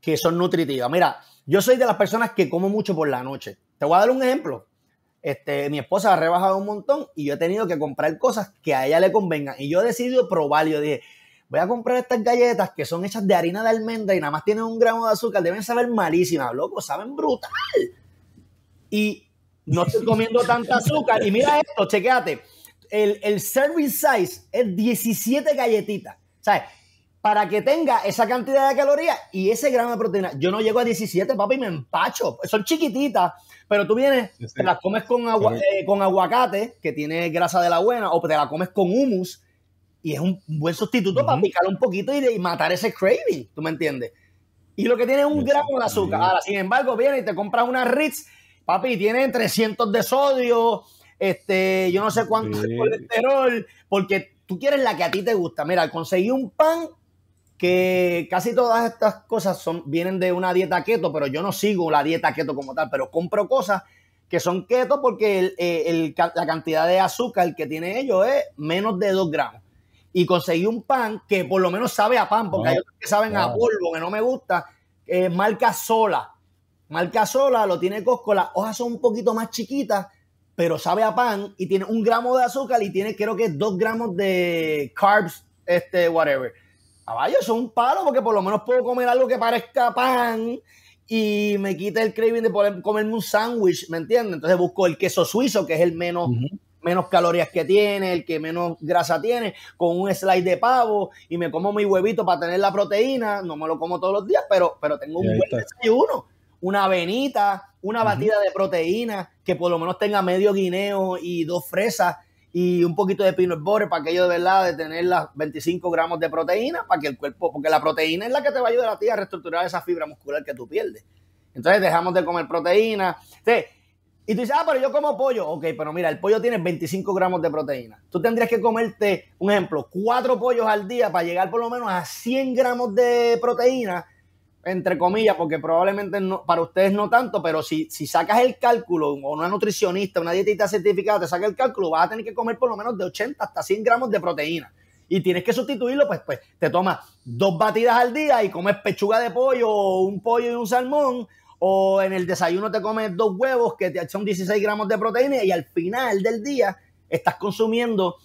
que son nutritivas. Mira, yo soy de las personas que como mucho por la noche. Te voy a dar un ejemplo. Este, mi esposa ha rebajado un montón y yo he tenido que comprar cosas que a ella le convengan. Y yo he decidido probar. Yo dije, voy a comprar estas galletas que son hechas de harina de almendra y nada más tienen un gramo de azúcar. Deben saber malísimas, loco, saben brutal. Y no estoy comiendo tanta azúcar. Y mira esto, chequéate el, el serving size es 17 galletitas. ¿Sabes? Para que tenga esa cantidad de calorías y ese gramo de proteína. Yo no llego a 17, papi, me empacho. Son chiquititas, pero tú vienes, te las comes con, agua, eh, con aguacate, que tiene grasa de la buena, o te la comes con hummus, y es un buen sustituto para picar un poquito y, matar ese craving, ¿tú me entiendes? Y lo que tiene es un grano gramo de azúcar. Ahora, sin embargo, viene y te compras una Ritz, papi, tiene 300 de sodio, este, yo no sé cuánto es colesterol, porque tú quieres la que a ti te gusta. Mira, conseguí un pan que casi todas estas cosas son, vienen de una dieta keto, pero yo no sigo la dieta keto como tal, pero compro cosas que son keto porque eh, la cantidad de azúcar que tiene ellos es menos de 2 gramos. Y conseguí un pan que por lo menos sabe a pan, porque hay ah, otros que saben a polvo, que no me gusta, marca sola. Marca sola, lo tiene Cosco, las hojas son un poquito más chiquitas pero sabe a pan y tiene un gramo de azúcar y tiene creo que dos gramos de carbs, este, whatever. Caballo, eso es un palo porque por lo menos puedo comer algo que parezca pan y me quita el craving de poder comerme un sándwich, ¿me entiendes? Entonces busco el queso suizo, que es el menos, menos calorías que tiene, el que menos grasa tiene, con un slice de pavo y me como mi huevito para tener la proteína. No me lo como todos los días, pero, pero tengo un buen desayuno, una avenita, una batida de proteína que por lo menos tenga medio guineo y dos fresas y un poquito de peanut butter para que yo de verdad de tener las 25 gramos de proteína para que el cuerpo, porque la proteína es la que te va a ayudar a ti a reestructurar esa fibra muscular que tú pierdes. Entonces dejamos de comer proteína. y tú dices, ah, pero yo como pollo. Ok, pero mira, el pollo tiene 25 gramos de proteína. Tú tendrías que comerte, un ejemplo, cuatro pollos al día para llegar por lo menos a 100 gramos de proteína entre comillas, porque probablemente no, para ustedes no tanto, pero si, si sacas el cálculo, o una nutricionista, una dietista certificada te saca el cálculo, vas a tener que comer por lo menos de 80 hasta 100 gramos de proteína. Y tienes que sustituirlo, pues, pues te tomas dos batidas al día y comes pechuga de pollo, o un pollo y un salmón, o en el desayuno te comes dos huevos que te son 16 gramos de proteína y al final del día estás consumiendo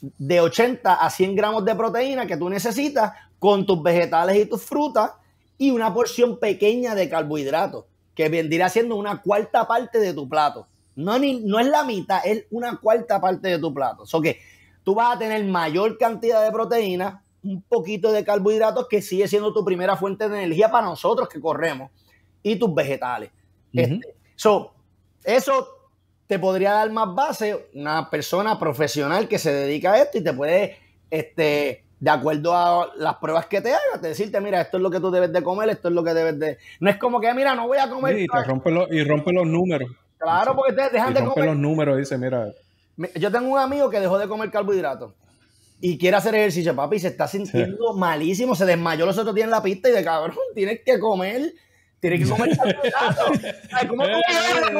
de 80 a 100 gramos de proteína que tú necesitas con tus vegetales y tus frutas y una porción pequeña de carbohidratos, que vendría siendo una cuarta parte de tu plato. No, ni, no es la mitad, es una cuarta parte de tu plato. O que tú vas a tener mayor cantidad de proteína, un poquito de carbohidratos, que sigue siendo tu primera fuente de energía para nosotros que corremos, y tus vegetales. Este, eso te podría dar más base una persona profesional que se dedica a esto y te puede este, de acuerdo a las pruebas que te hagas, te decirte, mira, esto es lo que tú debes de comer, esto es lo que debes de... No es como que, mira, no voy a comer... y, rompe los, números. Claro, porque te dejan de comer... los números, dice, mira... Yo tengo un amigo que dejó de comer carbohidratos y quiere hacer ejercicio, papi, y se está sintiendo malísimo, se desmayó los otros días en la pista y de cabrón, tienes que comer... Tienes que comer carbohidratos. ¿Cómo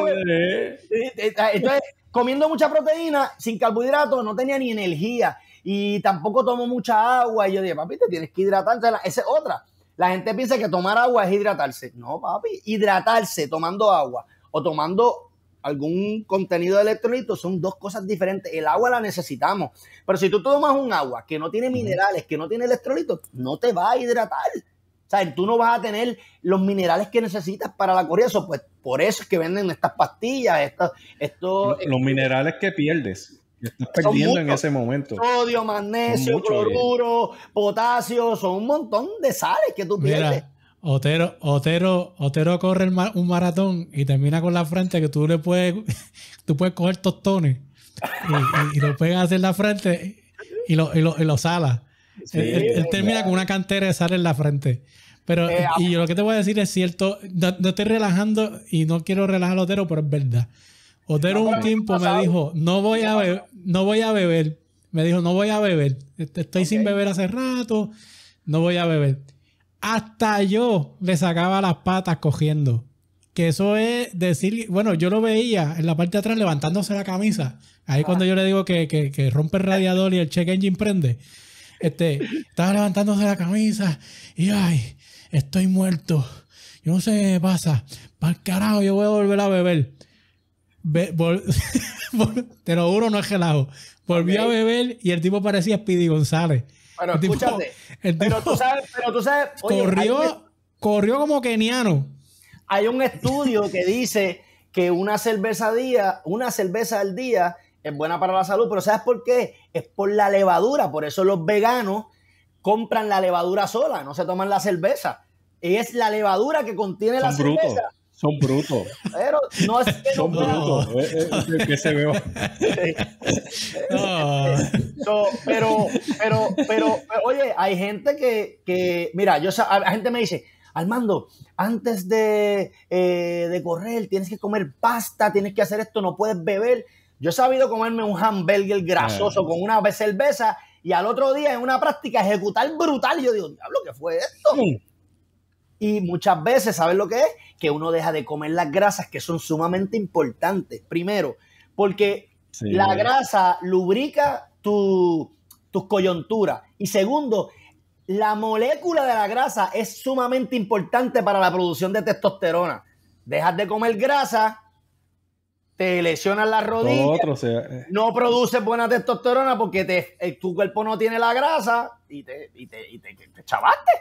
eh, eh, eh. Entonces, comiendo mucha proteína sin carbohidratos no tenía ni energía y tampoco tomo mucha agua. Y yo dije, papi, te tienes que hidratar. Esa es otra. La gente piensa que tomar agua es hidratarse. No, papi, hidratarse tomando agua o tomando algún contenido de electrolito son dos cosas diferentes. El agua la necesitamos. Pero si tú tomas un agua que no tiene minerales, que no tiene electrolitos, no te va a hidratar. O sea, tú no vas a tener los minerales que necesitas para la corrida. Eso, pues, por eso es que venden estas pastillas, estos... estos los minerales que pierdes. Estás perdiendo muchos, en ese momento. Sodio, magnesio, cloruro, potasio, son un montón de sales que tú pierdes. Otero, Otero, Otero corre un maratón y termina con la frente que tú le puedes, tú puedes coger tostones y, y, lo pegas en la frente y lo, y salas. él, termina con una cantera de sal en la frente. Pero, eh, ah. y yo lo que te voy a decir es cierto, no, no estoy relajando y no quiero relajar a Otero, pero es verdad. Otero un tiempo me dijo, no voy a beber, no voy a beber. Me dijo, no voy a beber. Este, estoy sin beber hace rato, no voy a beber. Hasta yo le sacaba las patas cogiendo. Que eso es decir, bueno, yo lo veía en la parte de atrás levantándose la camisa. Ahí cuando yo le digo que, rompe el radiador y el check engine prende. Este, estaba levantándose la camisa y ay, estoy muerto. Yo no sé qué pasa. Para carajo, yo voy a volver a beber pero te lo juro, no es gelado. Volví a beber y el tipo parecía Speedy González. pero tú sabes, corrió, corrió como keniano. Hay un estudio que dice que una cerveza, día, una cerveza al día es buena para la salud, pero ¿sabes por qué? Es por la levadura. Por eso los veganos compran la levadura sola, no se toman la cerveza. Y es la levadura que contiene la cerveza son brutos. Pero no es que Son brutos. Es, que se ve. pero, pero, pero, oye, hay gente que, mira, yo, la gente me dice, Armando, antes de, eh, de correr tienes que comer pasta, tienes que hacer esto, no puedes beber. Yo he sabido comerme un hamburger grasoso eh. con una cerveza y al otro día en una práctica ejecutar brutal. Yo digo, diablo, ¿qué fue esto? Mm. Y muchas veces, ¿sabes lo que es? Que uno deja de comer las grasas que son sumamente importantes. Primero, porque la grasa lubrica tus coyunturas. Y segundo, la molécula de la grasa es sumamente importante para la producción de testosterona. Dejas de comer grasa, te lesionas la rodillas, eh. no produces buena testosterona porque te, eh, tu cuerpo no tiene la grasa y te, y te, y te, te chavaste.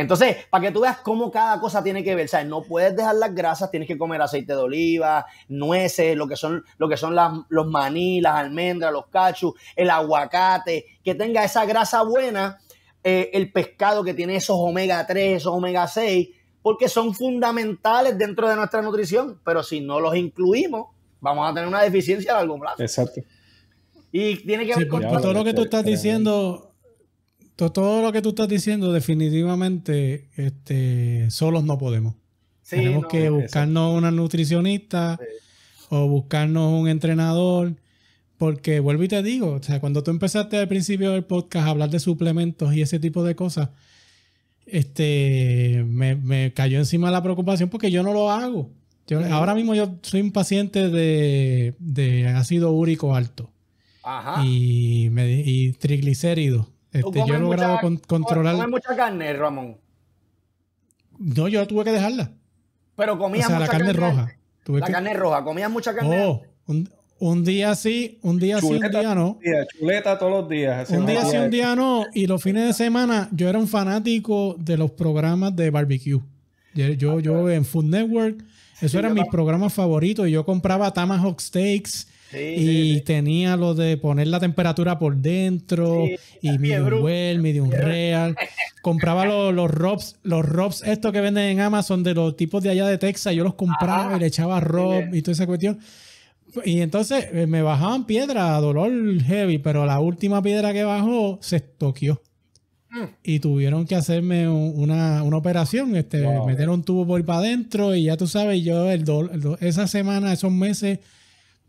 Entonces, para que tú veas cómo cada cosa tiene que ver, ¿sabes? No puedes dejar las grasas, tienes que comer aceite de oliva, nueces, lo que son, lo que son las, los maní, las almendras, los cachos, el aguacate, que tenga esa grasa buena, eh, el pescado que tiene esos omega 3, esos omega 6, porque son fundamentales dentro de nuestra nutrición, pero si no los incluimos, vamos a tener una deficiencia de algún plazo. Exacto. Y tiene que ver con todo lo que tú estás este, diciendo todo, lo que tú estás diciendo, definitivamente, este, solos no podemos. Tenemos que buscarnos una nutricionista o buscarnos un entrenador. Porque vuelvo y te digo, sea, cuando tú empezaste al principio del podcast a hablar de suplementos y ese tipo de cosas, este, me, cayó encima la preocupación porque yo no lo hago. ahora mismo yo soy un paciente de, ácido úrico alto Y, me, y triglicéridos este, yo he logrado controlar. mucha carne, Ramón? No, yo tuve que dejarla. Pero comías la carne, roja. Tuve la carne roja, comías mucha carne. Oh, un, día sí, un día sí, un día no. chuleta todos los días. Un día sí, un día no. Y los fines de semana yo era un fanático de los programas de barbecue. Yo, yo, ah, en Food Network, eso eran mis programas favoritos y yo compraba Tamahawk Steaks y tenía lo de poner la temperatura por dentro y medium real, well, un real. Compraba los, los los robs estos que venden en Amazon de los tipos de allá de Texas, yo los compraba y le echaba rob y toda esa cuestión. Y entonces eh, me bajaban piedra, dolor heavy, pero la última piedra que bajó se estoqueó. Mm. Y tuvieron que hacerme una, operación, este, meter un tubo por para adentro y ya tú sabes, yo el, esa semana, esos meses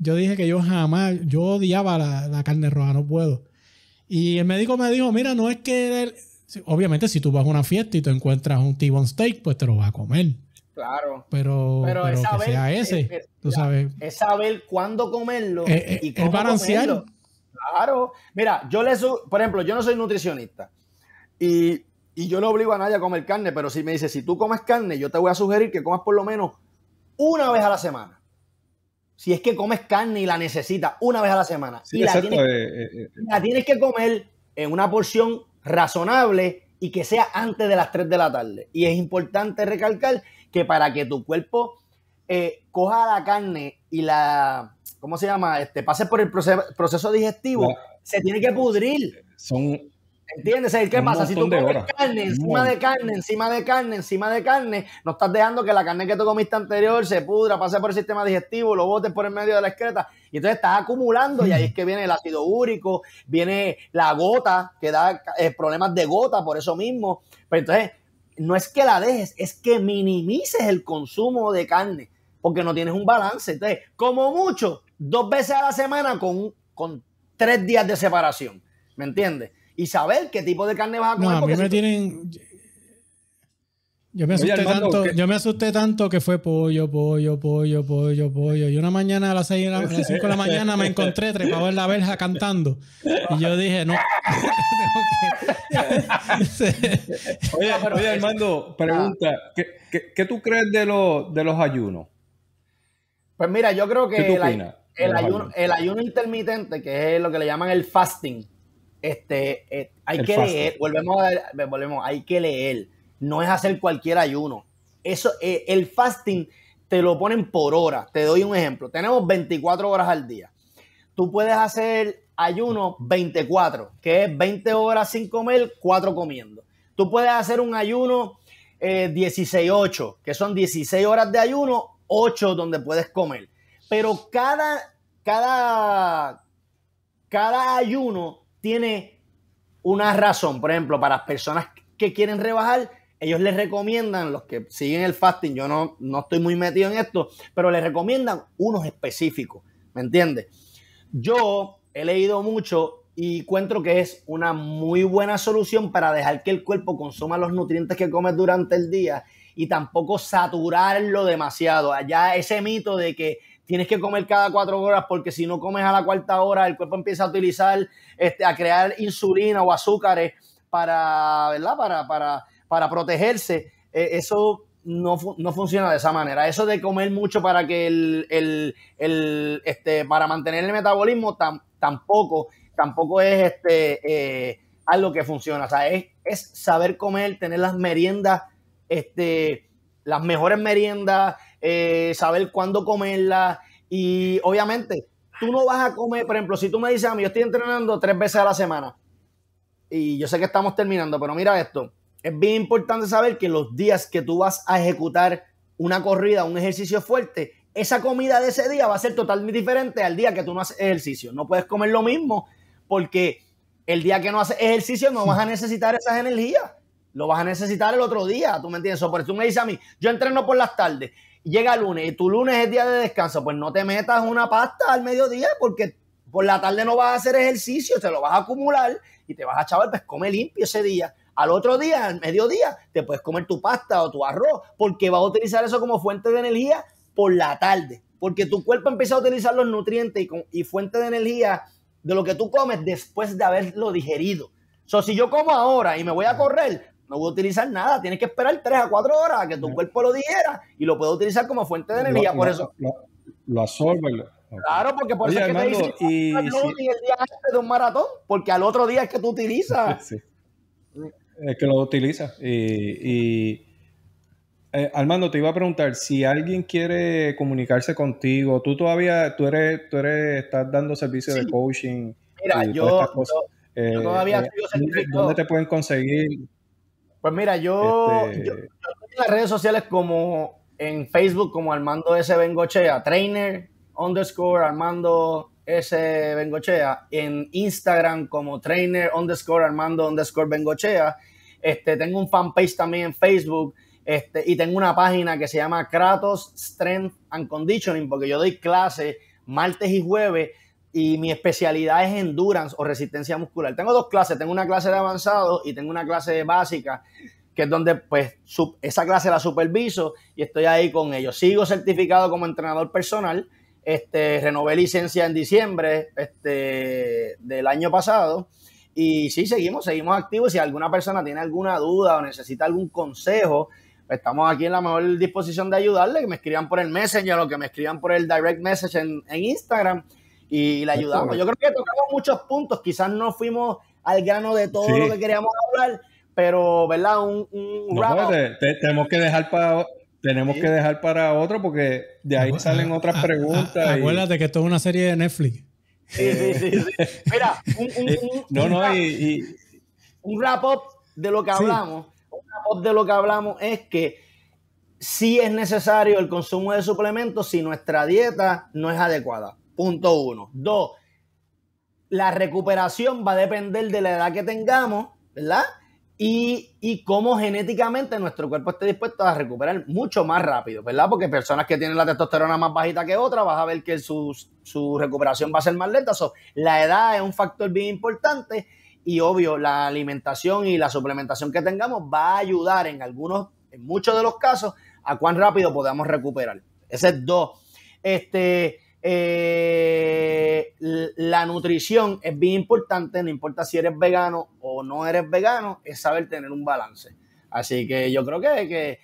yo dije que yo jamás, yo odiaba la, carne roja, no puedo. Y el médico me dijo, mira, no es que... Obviamente, si tú vas a una fiesta y te encuentras un T-bone steak, pues te lo vas a comer. Claro. Pero, pero, es saber, ese, tú sabes. Es saber cuándo comerlo eh, eh, y es balancearlo. Claro. Mira, yo le su... por ejemplo, yo no soy nutricionista y, y yo no obligo a nadie a comer carne, pero si me dice, si tú comes carne, yo te voy a sugerir que comas por lo menos una vez a la semana si es que comes carne y la necesitas una vez a la semana eh, eh, eh, la tienes, que comer en una porción razonable y que sea antes de las 3 de la tarde. Y es importante recalcar que para que tu cuerpo coja la carne y la, ¿cómo se llama? Este, pase por el proceso, digestivo, se tiene que pudrir. Son ¿Entiendes? ¿Qué pasa? Si tú comes carne, encima de carne, encima de carne, encima de carne, no estás dejando que la carne que tú comiste anterior se pudra, pase por el sistema digestivo, lo botes por el medio de la excreta. Y entonces estás acumulando y ahí es que viene el ácido úrico, viene la gota, que da eh, problemas de gota por eso mismo. Pero entonces, no es que la dejes, es que minimices el consumo de carne, porque no tienes un balance. Entonces, como mucho, dos veces a la semana con, con tres días de separación. ¿Me entiendes? y saber qué tipo de carne vas a comer. No, a me tienen. Yo me, asusté tanto, yo me asusté tanto que fue pollo, pollo, pollo, pollo, pollo. Y una mañana a las a 5 de la mañana me encontré trepado en la verja cantando. Y yo dije, no. oye, Armando, pregunta, ¿qué, tú crees de, los de los ayunos? Pues mira, yo creo que ayuno, el ayuno intermitente, que es lo que le llaman el fasting, este, eh, hay que leer, volvemos a, volvemos, hay que leer. No es hacer cualquier ayuno. Eso, eh, el fasting te lo ponen por hora. Te doy un ejemplo. Tenemos 24 horas al día. Tú puedes hacer ayuno 24, que es 20 horas sin comer, 4 comiendo. Tú puedes hacer un ayuno 16-8, eh, que son 16 horas de ayuno, 8 donde puedes comer. Pero cada, cada, cada ayuno tiene una razón. Por ejemplo, para personas que quieren rebajar, ellos les recomiendan, los que siguen el fasting, yo no, no estoy muy metido en esto, pero les recomiendan unos específicos, ¿me entiendes? Yo he leído mucho y encuentro que es una muy buena solución para dejar que el cuerpo consuma los nutrientes que come durante el día y tampoco saturarlo demasiado. Allá ese mito de que tienes que comer cada cuatro horas porque si no comes a la cuarta hora el cuerpo empieza a utilizar, este, a crear insulina o azúcares para, ¿verdad? Para, para, protegerse. Eh, eso no, no, funciona de esa manera. Eso de comer mucho para que el, el, este, para mantener el metabolismo tampoco, tampoco es este, eh, algo que funciona. O sea, es, es saber comer, tener las meriendas, este, las mejores meriendas, eh, saber cuándo comerlas y obviamente tú no vas a comer, por ejemplo, si tú me dices a mí, yo estoy entrenando tres veces a la semana y yo sé que estamos terminando, pero mira esto, es bien importante saber que los días que tú vas a ejecutar una corrida, un ejercicio fuerte, esa comida de ese día va a ser totalmente diferente al día que tú no haces ejercicio. No puedes comer lo mismo porque el día que no haces ejercicio no vas a necesitar esas energías lo vas a necesitar el otro día, ¿tú me entiendes? O por eso tú me dices a mí, yo entreno por las tardes, llega el lunes y tu lunes es día de descanso, pues no te metas una pasta al mediodía porque por la tarde no vas a hacer ejercicio, te lo vas a acumular y te vas a chaval, pues come limpio ese día. Al otro día, al mediodía, te puedes comer tu pasta o tu arroz porque vas a utilizar eso como fuente de energía por la tarde, porque tu cuerpo empieza a utilizar los nutrientes y, y fuente de energía de lo que tú comes después de haberlo digerido. O so, si yo como ahora y me voy a correr, no voy a utilizar nada. Tienes que esperar 3 a cuatro horas a que tu cuerpo lo digiera y lo puedo utilizar como fuente de energía. por eso. Lo, absorbe. Claro, porque por eso es que te dicen, y, el día antes de un maratón, porque al otro día es que tú utilizas. Es que lo utilizas. Y, eh, Armando, te iba a preguntar, si alguien quiere comunicarse contigo, tú todavía, tú eres, tú eres, estás dando servicio de coaching. Mira, yo, eh, todavía eh, ¿Dónde te pueden conseguir? Pues mira, yo, este en las redes sociales como en Facebook como Armando S. Bengochea, trainer underscore Armando S. Bengochea, en Instagram como trainer underscore Armando underscore Bengochea, este, tengo un fanpage también en Facebook este, y tengo una página que se llama Kratos Strength and Conditioning porque yo doy clases martes y jueves y mi especialidad es endurance o resistencia muscular. Tengo dos clases, tengo una clase de avanzado y tengo una clase de básica, que es donde pues esa clase la superviso y estoy ahí con ellos. Sigo certificado como entrenador personal, este, renové licencia en diciembre este, del año pasado y sí, seguimos, seguimos activos. Si alguna persona tiene alguna duda o necesita algún consejo, pues, estamos aquí en la mejor disposición de ayudarle, que me escriban por el Messenger o que me escriban por el direct message en Instagram y la ayudamos. Yo creo que tocamos muchos puntos, quizás no fuimos al grano de todo lo que queríamos hablar, pero, ¿verdad? Un, tenemos que dejar para tenemos que dejar para otro porque de ahí salen otras preguntas. Acuérdate que esto es una serie de Netflix. Sí, sí, sí. Mira, un, un, up de lo que hablamos, un wrap up de lo que hablamos es que sí es necesario el consumo de suplementos si nuestra dieta no es adecuada. Punto uno. Dos, la recuperación va a depender de la edad que tengamos, ¿verdad? Y, y, cómo genéticamente nuestro cuerpo esté dispuesto a recuperar mucho más rápido, ¿verdad? Porque personas que tienen la testosterona más bajita que otras, vas a ver que su, recuperación va a ser más lenta. la edad es un factor bien importante y obvio, la alimentación y la suplementación que tengamos va a ayudar en algunos, en muchos de los casos, a cuán rápido podamos recuperar. Ese es dos. Este, eh, la nutrición es bien importante, no importa si eres vegano o no eres vegano, es saber tener un balance. Así que yo creo que,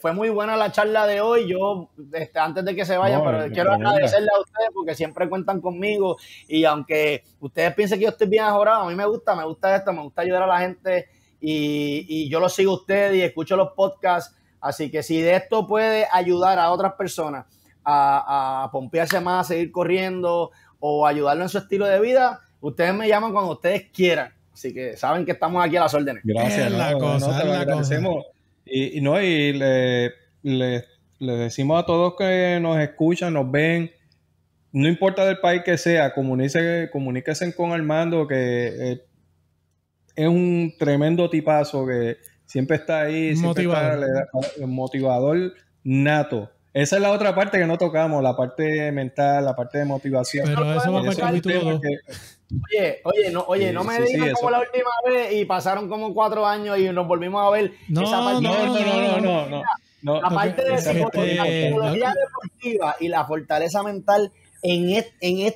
fue muy buena la charla de hoy. Yo, este, antes de que se vaya, pero quiero agradecerle a ustedes porque siempre cuentan conmigo y aunque ustedes piensen que yo estoy bien ahorrado, a mí me gusta, me gusta esto, me gusta ayudar a la gente y, y yo lo sigo a ustedes y escucho los podcasts. Así que si de esto puede ayudar a otras personas a, pompearse más, a seguir corriendo o ayudarlo en su estilo de vida, ustedes me llaman cuando ustedes quieran. Así que saben que estamos aquí a las órdenes. Gracias. No, la cosa, Y, no, y le, decimos a todos que nos escuchan, nos ven, no importa del país que sea, comuníquense, comuníquense con Armando, que eh, es un tremendo tipazo que siempre está ahí, siempre está, motivador nato. Esa es la otra parte que no tocamos, la parte mental, la parte de motivación. Pero eso Oye, oye, no, oye, no me digas como la última vez y pasaron como cuatro años y nos volvimos a ver no, No, no, no, no, no, La parte de psicología deportiva y la fortaleza mental en, en,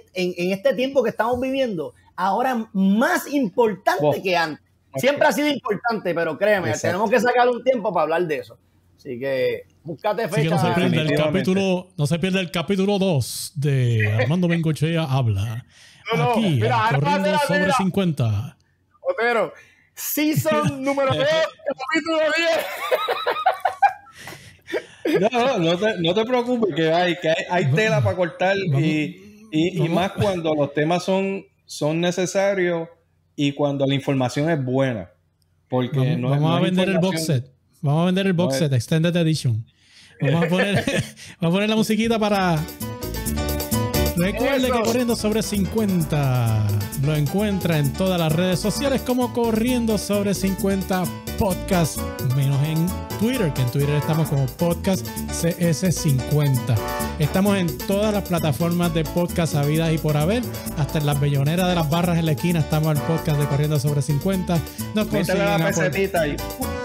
este tiempo que estamos viviendo, ahora más importante que antes. Siempre ha sido importante, pero créeme, tenemos que sacar un tiempo para hablar de eso. Así que Buscate Que no se pierda el capítulo, no se pierda el capítulo 2 de Armando Bengochea habla. No, Aquí, no, corriendo sobre 50. Otero, season número 2, capítulo 10. no, no te, no te preocupes, que hay, que hay, tela para cortar y, más cuando los temas son, son necesarios y cuando la información es buena. Porque vamos, no, vamos a vender el box set. Vamos a vender el box set, Extended Edition. Vamos a poner, vamos a poner la musiquita para. Recuerde que Corriendo sobre 50 lo encuentra en todas las redes sociales como Corriendo sobre 50 Podcast, menos en Twitter, que en Twitter estamos como Podcast CS50. Estamos en todas las plataformas de podcast habidas y por haber. Hasta en las belloneras de las barras en la esquina estamos el podcast de Corriendo sobre 50. Nos consiguen, la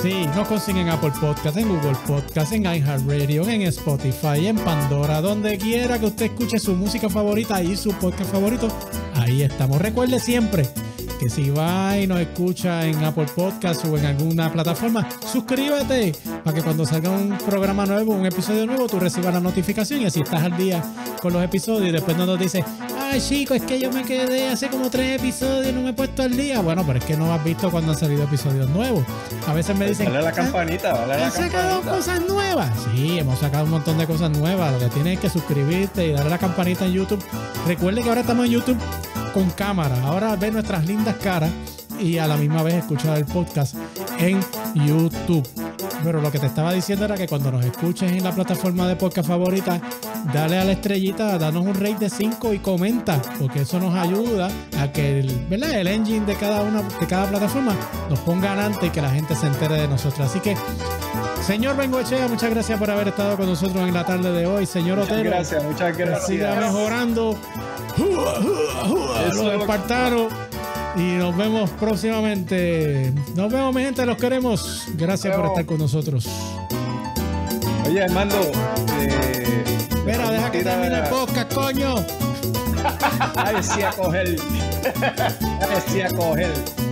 Sí, nos consiguen Apple Podcast, en Google Podcast, en iHeartRadio, en Spotify, en Pandora, donde quiera que usted escuche su música favorita y su podcast favorito. Ahí estamos. Recuerde siempre que si va y nos escucha en Apple Podcasts o en alguna plataforma, suscríbete para que cuando salga un programa nuevo, un episodio nuevo, tú recibas la notificación y así estás al día con los episodios y después no nos dices, ay chico, es que yo me quedé hace como tres episodios y no me he puesto al día. Bueno, pero es que no has visto cuando han salido episodios nuevos. A veces me dicen, dale la ah, campanita, dale la sacado cosas nuevas? Sí, hemos sacado un montón de cosas nuevas. Lo que tienes es que suscribirte y darle la campanita en YouTube. Recuerde que ahora estamos en YouTube con cámara. Ahora ve nuestras lindas caras y a la misma vez escuchar el podcast en YouTube. Pero lo que te estaba diciendo era que cuando nos escuches en la plataforma de podcast favorita, dale a la estrellita, danos un rate de 5 y comenta, porque eso nos ayuda a que el, el engine de cada una de cada plataforma nos ponga adelante y que la gente se entere de nosotros. Así que, señor Bengochea, muchas gracias por haber estado con nosotros en la tarde de hoy. Señor muchas gracias, muchas gracias. Siga mejorando. Eso, y nos vemos próximamente. Nos vemos, mi gente, los queremos. Gracias por estar con nosotros. Oye, Armando. Eh, Espera, deja que termine el podcast, coño. a sí, si a coger. A a coger.